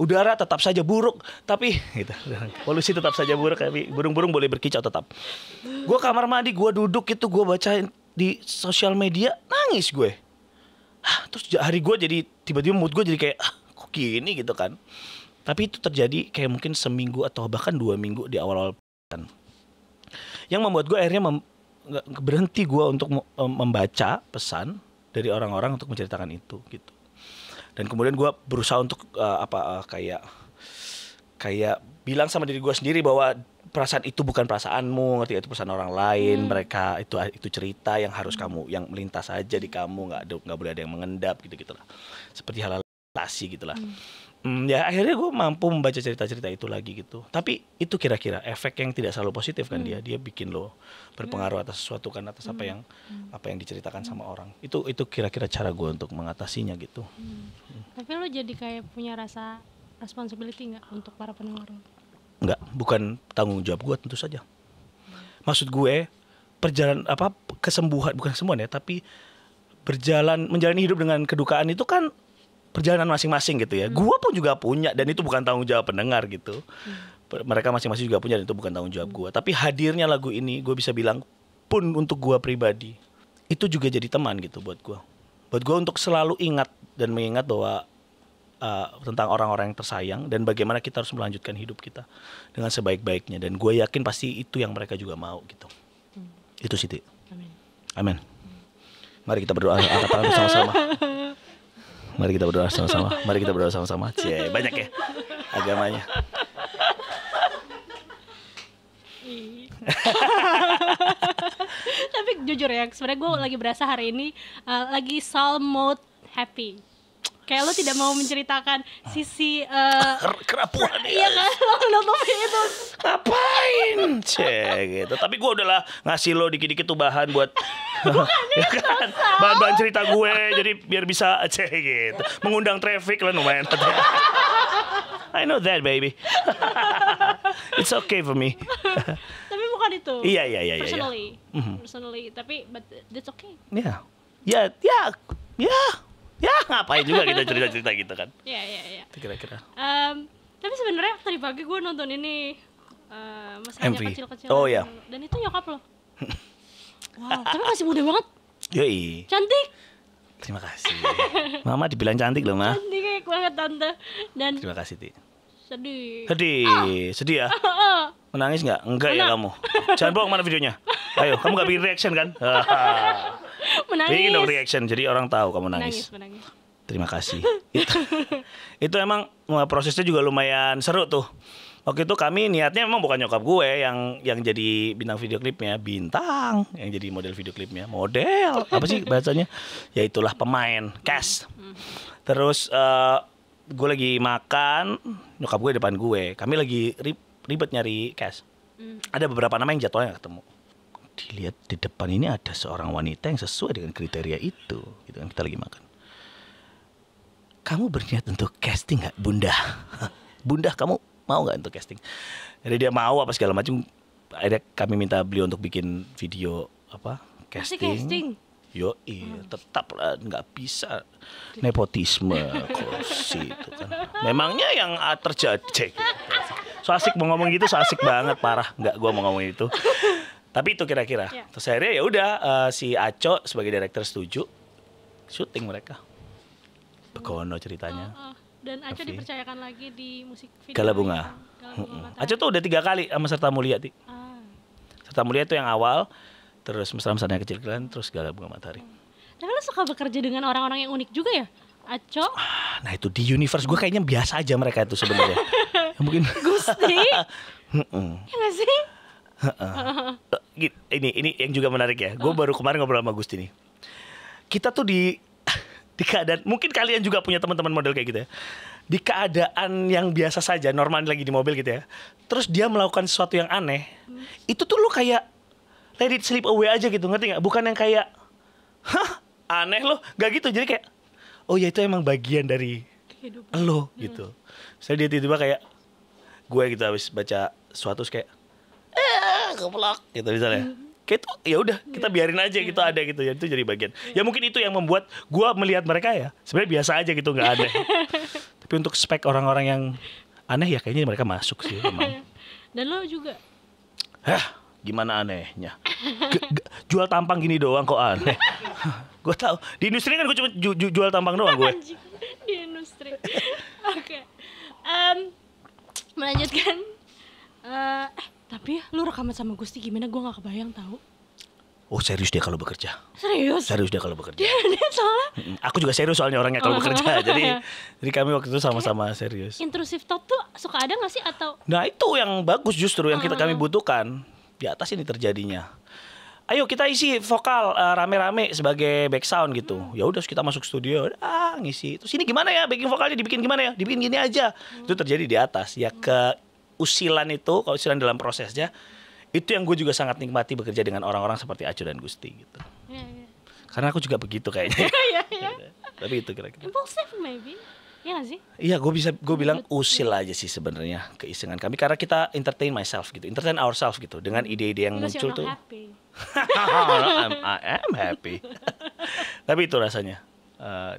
Speaker 1: Udara tetap saja buruk, tapi gitu. Polusi tetap saja buruk, tapi burung-burung boleh berkicau tetap. Gue kamar mandi, gue duduk itu gue bacain di sosial media, nangis gue. Ah, terus hari gue jadi tiba-tiba mood gue jadi kayak ah, kok gini gitu kan. Tapi itu terjadi kayak mungkin seminggu atau bahkan dua minggu di awal -awal yang membuat gue akhirnya mem, berhenti gue untuk membaca pesan dari orang-orang untuk menceritakan itu gitu dan kemudian gue berusaha untuk uh, apa uh, kayak kayak bilang sama diri gue sendiri bahwa perasaan itu bukan perasaanmu ngerti itu perasaan orang lain hmm. mereka itu itu cerita yang harus hmm. kamu yang melintas aja di kamu nggak nggak boleh ada yang mengendap gitu gitulah seperti hal, -hal gitulah hmm hmm, ya akhirnya gue mampu membaca cerita-cerita itu lagi gitu tapi itu kira-kira efek yang tidak selalu positif kan hmm. dia dia bikin lo berpengaruh atas sesuatu kan atas hmm. apa yang hmm. apa yang diceritakan hmm. sama orang itu itu kira-kira cara gue untuk mengatasinya gitu
Speaker 2: hmm. tapi lo jadi kayak punya rasa responsibility nggak untuk para pendengar
Speaker 1: Enggak, bukan tanggung jawab gue tentu saja maksud gue perjalanan apa kesembuhan bukan kesembuhan ya tapi berjalan menjalani hidup dengan kedukaan itu kan perjalanan masing-masing gitu ya. Hmm. Gua pun juga punya dan itu bukan tanggung jawab pendengar gitu. Hmm. Mereka masing-masing juga punya dan itu bukan tanggung jawab hmm. gua. Tapi hadirnya lagu ini gua bisa bilang pun untuk gua pribadi itu juga jadi teman gitu buat gua. Buat gua untuk selalu ingat dan mengingat bahwa uh, tentang orang-orang yang tersayang dan bagaimana kita harus melanjutkan hidup kita dengan sebaik-baiknya dan gue yakin pasti itu yang mereka juga mau gitu. Hmm. Itu Siti. Amin. Amin. Mari kita berdoa angkat tangan bersama-sama. Mari kita berdoa sama-sama. Mari kita berdoa sama-sama. Cie, banyak ya agamanya.
Speaker 2: Tapi jujur ya, sebenarnya gue lagi berasa hari ini uh, lagi soul mode happy kayak lo tidak mau menceritakan sisi uh, eh,
Speaker 3: kerapuan ya kan
Speaker 2: notopi itu ngapain
Speaker 1: cek gitu tapi gue udahlah ngasih lo dikit-dikit tuh bahan buat Bukan,
Speaker 2: Bukan.
Speaker 3: Ya
Speaker 1: Bahan-bahan cerita gue jadi biar bisa cek gitu. Mengundang traffic lah lumayan. I know that baby. It's okay for me.
Speaker 2: tapi bukan itu. Iya iya iya. iya, iya. Personally, yeah. Mm -hmm. personally, tapi but that's okay. Iya
Speaker 1: ya, ya, ya, ya ngapain juga kita cerita cerita gitu kan?
Speaker 2: Iya iya iya. Kira-kira. Um, tapi sebenarnya tadi pagi gue nonton ini uh, eh, masanya kecil-kecil. Oh iya. Dan itu nyokap loh. Wow, tapi masih muda banget. Iya. Cantik. Terima kasih.
Speaker 1: Mama dibilang cantik loh, Ma.
Speaker 2: Cantik banget eh, tante. Dan Terima kasih, Ti. Sedih.
Speaker 1: Sedih. Oh. Sedih ya? Ah, ah, menangis nggak? Enggak Menang. ya kamu. Jangan bohong mana videonya. Ayo, kamu gak bikin reaction kan?
Speaker 2: menangis. Bikin dong reaction
Speaker 1: jadi orang tahu kamu nangis. Menangis, menangis. Terima kasih. itu, itu emang prosesnya juga lumayan seru tuh waktu itu kami niatnya memang bukan nyokap gue yang yang jadi bintang video klipnya bintang yang jadi model video klipnya model apa sih bahasanya ya itulah pemain cast terus uh, gue lagi makan nyokap gue depan gue kami lagi ribet nyari cast hmm. ada beberapa nama yang jadwalnya ketemu dilihat di depan ini ada seorang wanita yang sesuai dengan kriteria itu gitu kan kita lagi makan kamu berniat untuk casting nggak bunda bunda kamu mau nggak untuk casting jadi dia mau apa segala macam akhirnya kami minta beliau untuk bikin video apa casting, casting. Yo, iya, hmm. tetap lah nggak bisa nepotisme kursi itu kan. Memangnya yang ah, terjadi. Gitu. So asik mau ngomong gitu, so asik banget parah. Nggak gue mau ngomong itu. Tapi itu kira-kira. ya. Terus akhirnya ya udah uh, si Aco sebagai director setuju syuting mereka. Begono ceritanya.
Speaker 2: Oh, oh dan Aco dipercayakan lagi di musik video Gala Bunga.
Speaker 1: Aco tuh udah tiga kali sama Serta Mulia ti. Ah. Serta Mulia itu yang awal, terus mesra-mesranya kecil kalian, terus Gala Bunga Matahari. Hmm.
Speaker 2: Tapi lo suka bekerja dengan orang-orang yang unik juga ya? Aco? Ah,
Speaker 1: nah itu di universe gue kayaknya biasa aja mereka itu sebenarnya.
Speaker 3: Ya, mungkin.
Speaker 2: Gusti.
Speaker 1: ya gak sih? ini ini yang juga menarik ya. Gue baru kemarin ngobrol sama Gusti nih. Kita tuh di di keadaan mungkin kalian juga punya teman-teman model kayak gitu ya di keadaan yang biasa saja normal lagi di mobil gitu ya terus dia melakukan sesuatu yang aneh itu tuh lu kayak let it slip away aja gitu ngerti nggak bukan yang kayak hah aneh lo nggak gitu jadi kayak oh ya itu emang bagian dari Kehidupan. lo hmm. gitu saya dia tiba-tiba kayak gue gitu habis baca suatu kayak
Speaker 3: eh keplak
Speaker 1: gitu misalnya hmm kayak itu ya udah kita iya, biarin aja iya. gitu ada gitu ya itu jadi bagian ya mungkin itu yang membuat gue melihat mereka ya sebenarnya biasa aja gitu nggak ada tapi untuk spek orang-orang yang aneh ya kayaknya mereka masuk sih emang
Speaker 2: dan lo juga
Speaker 1: Hah, gimana anehnya G jual tampang gini doang kok aneh gue tau di industri kan gue cuma ju ju jual tampang doang gue
Speaker 2: di industri oke okay. um, melanjutkan uh, tapi lu rekaman sama Gusti gimana gue gak kebayang tahu.
Speaker 1: Oh serius dia kalau bekerja.
Speaker 2: Serius. Serius dia kalau bekerja. Dia, dia soalnya.
Speaker 1: Aku juga serius soalnya orangnya kalau bekerja. jadi jadi kami waktu itu sama-sama serius.
Speaker 2: Intrusif talk tuh suka ada gak sih atau?
Speaker 1: Nah itu yang bagus justru yang kita kami ah. butuhkan di atas ini terjadinya. Ayo kita isi vokal eh, rame-rame uh, sebagai back sound gitu. Hmm. Ya udah kita masuk studio, ah ngisi. Terus ini gimana ya Bikin vokalnya dibikin gimana ya? Dibikin gini aja. Hmm. Itu terjadi di atas ya ke usilan itu, kalau usilan dalam prosesnya, itu yang gue juga sangat nikmati bekerja dengan orang-orang seperti Acu dan Gusti gitu. Ya, ya. Karena aku juga begitu kayaknya. ya, ya. Tapi itu kira-kira.
Speaker 2: Impulsif maybe. Iya sih?
Speaker 1: Iya, gue bisa gue iya, bilang usil aja sih sebenarnya keisengan kami karena kita entertain myself gitu, entertain ourselves gitu dengan ide-ide yang Because muncul tuh.
Speaker 2: Happy. I'm,
Speaker 1: I am happy. Tapi itu rasanya. Uh,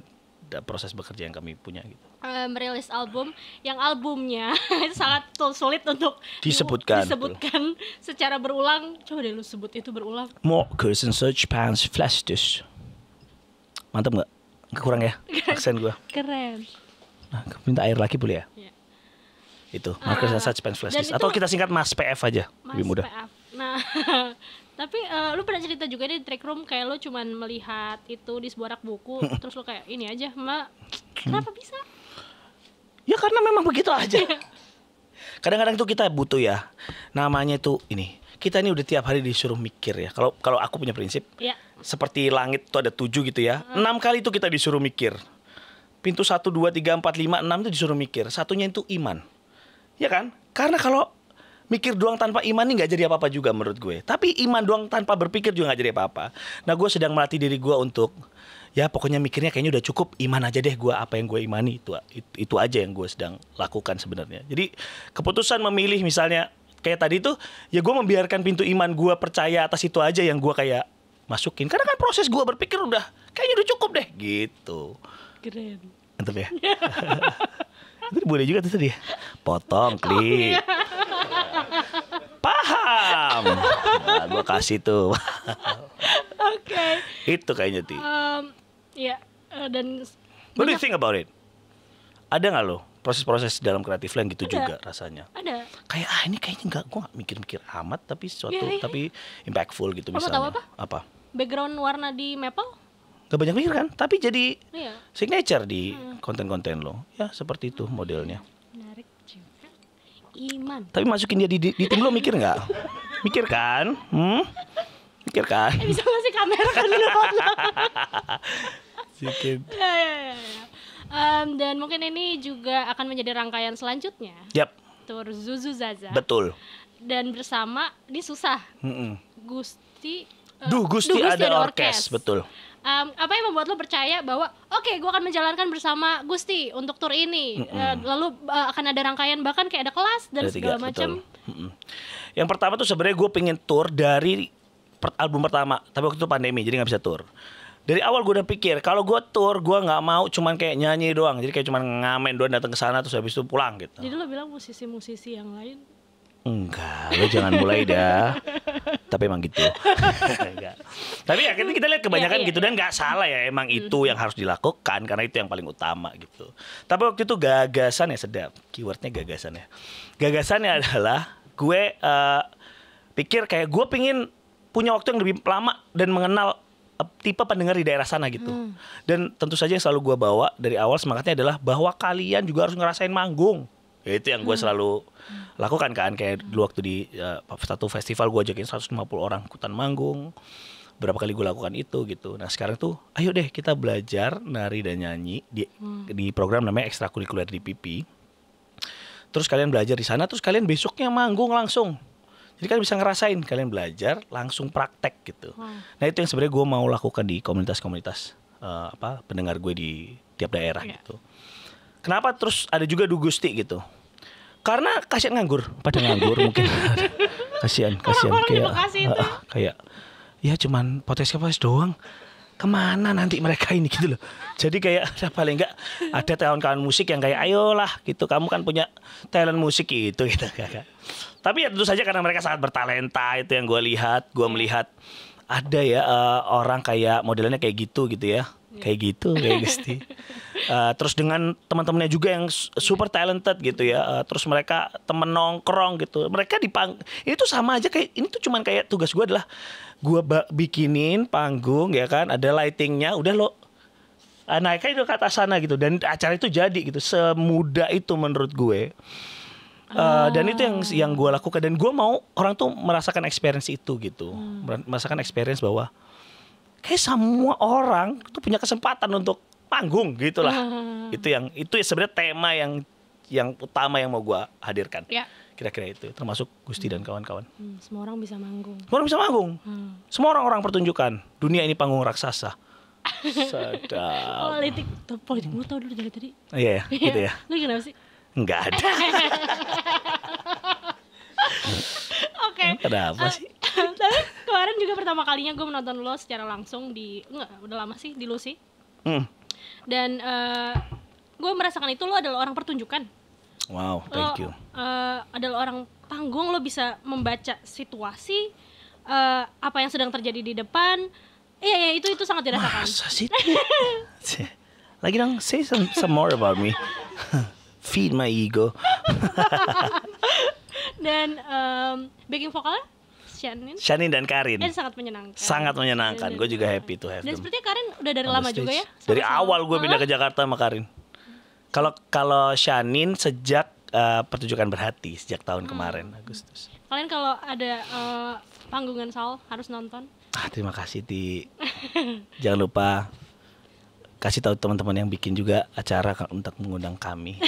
Speaker 1: ada proses bekerja yang kami punya gitu.
Speaker 2: Uh, merilis album yang albumnya itu sangat sulit untuk
Speaker 1: disebutkan disebutkan
Speaker 2: secara berulang. Coba deh lu sebut itu berulang.
Speaker 1: More and search pants flash dish. Mantap nggak? Kurang ya aksen gua. Keren. Nah, minta air lagi boleh ya? Yeah. Itu, Marcus uh, and Such Pants Flash Disk. Atau kita singkat Mas PF aja, Mas lebih mudah.
Speaker 2: PF. Nah, Tapi uh, lu pernah cerita juga di track room kayak lu cuman melihat itu di sebuah rak buku terus lu kayak ini aja, Mbak. Kenapa hmm. bisa? Ya karena memang begitu aja. Iya.
Speaker 1: Kadang-kadang tuh kita butuh ya. Namanya tuh ini. Kita ini udah tiap hari disuruh mikir ya. Kalau kalau aku punya prinsip, ya. seperti langit tuh ada tujuh gitu ya. Hmm. Enam kali tuh kita disuruh mikir. Pintu satu dua tiga empat lima enam tuh disuruh mikir. Satunya itu iman. Ya kan? Karena kalau mikir doang tanpa iman ini nggak jadi apa-apa juga menurut gue. Tapi iman doang tanpa berpikir juga nggak jadi apa-apa. Nah gue sedang melatih diri gue untuk ya pokoknya mikirnya kayaknya udah cukup iman aja deh gue apa yang gue imani itu itu aja yang gue sedang lakukan sebenarnya. Jadi keputusan memilih misalnya kayak tadi tuh ya gue membiarkan pintu iman gue percaya atas itu aja yang gue kayak masukin karena kan proses gue berpikir udah
Speaker 3: kayaknya udah cukup deh
Speaker 1: gitu. Keren. Mantap ya. Itu boleh juga tuh tadi. Ya? Potong klik. Oh, iya. Wah, gua kasih tuh.
Speaker 2: Oke.
Speaker 1: okay. Itu kayaknya ti.
Speaker 2: Um, ya yeah. uh, dan.
Speaker 1: What do you think about it? Ada nggak lo proses-proses dalam kreatif lain gitu ada. juga rasanya? Ada. Kayak ah ini kayaknya nggak, gua mikir-mikir amat tapi suatu yeah, yeah, tapi iya. impactful gitu Kamu misalnya. Tahu apa? Apa?
Speaker 2: Background warna di Maple?
Speaker 1: Gak banyak mikir kan, tapi jadi yeah. signature di hmm. konten-konten lo. Ya seperti itu modelnya.
Speaker 2: Menarik juga. Iman. Tapi masukin dia
Speaker 1: di, di, di tim lo mikir nggak? Mikir kan? Hmm? Mikir Eh, bisa
Speaker 2: ngasih kamera kan Sedikit. Ya, ya, ya. Um, dan mungkin ini juga akan menjadi rangkaian selanjutnya. Yap. Tur Zuzu Zaza. Betul. Dan bersama ini susah. Mm -mm. Gusti. Uh, Duh, Gusti, Gusti ada, orkes. Betul. Um, apa yang membuat lo percaya bahwa oke okay, gue akan menjalankan bersama Gusti untuk tur ini mm -mm. Uh, lalu uh, akan ada rangkaian bahkan kayak ada kelas dan ada segala macam.
Speaker 1: Mm -mm. Yang pertama tuh sebenarnya gue pengen tour dari per album pertama, tapi waktu itu pandemi jadi nggak bisa tour. Dari awal gue udah pikir kalau gue tour gue nggak mau cuman kayak nyanyi doang, jadi kayak cuman ngamen doang datang ke sana terus habis itu pulang gitu.
Speaker 2: Jadi lo bilang musisi-musisi yang lain
Speaker 1: Enggak, lo jangan mulai dah. Tapi emang gitu. Tapi ya kita lihat kebanyakan ya, gitu ya, dan nggak iya. salah ya emang itu yang harus dilakukan karena itu yang paling utama gitu. Tapi waktu itu gagasan ya sedap. Keywordnya gagasan ya. Gagasannya adalah gue uh, pikir kayak gue pingin punya waktu yang lebih lama dan mengenal eh, tipe pendengar di daerah sana gitu. Hmm. Dan tentu saja yang selalu gue bawa dari awal semangatnya adalah bahwa kalian juga harus ngerasain manggung. Ya, itu yang gue hmm. selalu lakukan kan kayak dulu waktu di uh, satu festival gue ajakin 150 orang ikutan manggung. Berapa kali gue lakukan itu gitu. Nah sekarang tuh ayo deh kita belajar nari dan nyanyi di, hmm. di program namanya ekstrakurikuler di pipi terus kalian belajar di sana terus kalian besoknya manggung langsung jadi kalian bisa ngerasain kalian belajar langsung praktek gitu Hmm. nah itu yang sebenarnya gue mau lakukan di komunitas-komunitas uh, apa pendengar gue di tiap daerah yeah. gitu kenapa terus ada juga dugusti gitu karena kasihan nganggur pada nganggur mungkin kasihan kasihan kayak uh, kayak ya cuman potensi apa doang kemana nanti mereka ini gitu loh. Jadi kayak ya paling enggak ada kawan-kawan musik yang kayak ayolah gitu kamu kan punya talent musik itu gitu Tapi ya tentu saja karena mereka sangat bertalenta itu yang gue lihat, gue melihat ada ya uh, orang kayak modelnya kayak gitu gitu ya. Kayak gitu kayak gesti. Uh, eh, terus dengan teman-temannya juga yang super talented gitu ya. Uh, terus mereka temen nongkrong gitu. Mereka dipang itu sama aja kayak ini tuh cuman kayak tugas gue adalah gua bikinin panggung ya kan, ada lightingnya, udah lo ah, naiknya itu kata sana gitu dan acara itu jadi gitu semudah itu menurut gue ah. dan itu yang ah. yang gue lakukan dan gue mau orang tuh merasakan experience itu gitu hmm. merasakan experience bahwa kayak semua orang tuh punya kesempatan untuk panggung gitulah hmm. itu yang itu sebenarnya tema yang yang utama yang mau gue hadirkan ya kira-kira itu termasuk Gusti hmm. dan kawan-kawan
Speaker 2: hmm. semua orang bisa manggung semua orang bisa manggung hmm.
Speaker 1: semua orang orang pertunjukan dunia ini panggung raksasa
Speaker 2: Sedap. politik oh, politik lu tau dulu dari tadi oh,
Speaker 1: iya yeah, yeah, gitu ya
Speaker 2: lu kenapa sih enggak ada oke okay.
Speaker 3: kenapa eh, sih
Speaker 2: tapi kemarin juga pertama kalinya gue menonton lo secara langsung di enggak udah lama sih di Lucy Hmm. dan uh, eh, gue merasakan itu lo adalah orang pertunjukan
Speaker 3: Wow, thank lo, you.
Speaker 2: Uh, adalah orang panggung lo bisa membaca situasi uh, apa yang sedang terjadi di depan. Iya, iya itu itu sangat dirasakan. Masa
Speaker 1: sih? Lagi dong, say some, some more about me. Feed my ego.
Speaker 2: Dan um, backing vokalnya? Shanin.
Speaker 1: Shanin dan Karin. Dan sangat menyenangkan. Sangat menyenangkan. Gue juga happy to have Dan them.
Speaker 2: sepertinya Karin udah dari lama juga ya?
Speaker 1: Dari awal gue pindah ke Jakarta sama Karin. Kalau kalau Shanin sejak uh, pertunjukan berhati sejak tahun hmm. kemarin Agustus.
Speaker 2: Kalian kalau ada uh, panggungan Saul harus nonton.
Speaker 1: Ah, terima kasih Ti. Jangan lupa kasih tahu teman-teman yang bikin juga acara untuk mengundang kami.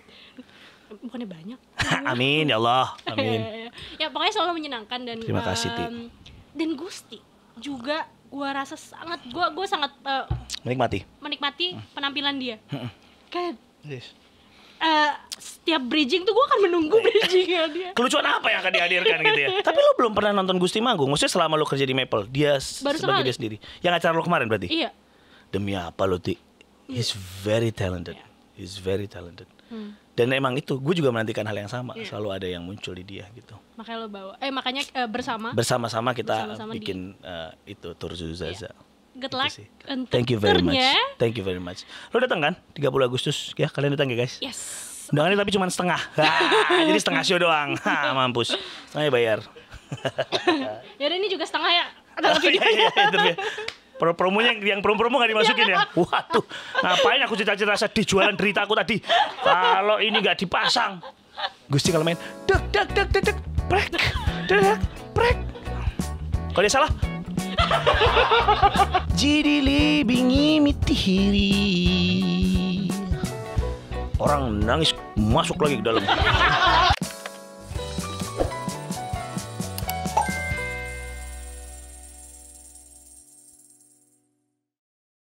Speaker 2: Bukannya banyak.
Speaker 1: amin ya Allah, amin.
Speaker 2: ya pokoknya selalu menyenangkan dan terima kasih Ti. Um, dan Gusti juga gue rasa sangat gue gue sangat uh, menikmati menikmati hmm. penampilan dia. Hmm kayak yes. uh, setiap bridging tuh gue akan menunggu bridgingnya dia. Kelucuan apa
Speaker 1: yang akan dihadirkan gitu ya? Tapi lo belum pernah nonton Gusti Manggung, maksudnya selama lo kerja di Maple, dia Baru sebagai dia sendiri. Yang acara lo kemarin berarti? Iya. Demi apa lo ti? He's very talented. Yeah. He's very talented. Hmm. Dan emang itu, gue juga menantikan hal yang sama. Yeah. Selalu ada yang muncul di dia gitu.
Speaker 2: Makanya lo bawa, eh makanya uh, bersama.
Speaker 1: Bersama-sama kita bersama bikin uh, itu Tour Zuzaza. Yeah
Speaker 2: good luck gitu untuk Thank you very turnya. much.
Speaker 1: Thank you very much. Lo datang kan 30 Agustus ya? Kalian datang ya guys? Yes. ini tapi cuma setengah. jadi setengah show doang. Ha, mampus. saya bayar.
Speaker 2: ya ini juga setengah ya. Ada oh, videonya. Iya, iya,
Speaker 1: iya Pro promonya yang promo-promo nggak dimasukin iya, ya? Waduh, ngapain aku cita-cita rasa dijualan derita aku tadi? Kalau ini nggak dipasang, Gusti kalau main dek dek dek dek dek prek dek prek. Kalau dia salah, jadi lebih mitihiri. Orang nangis masuk lagi ke dalam.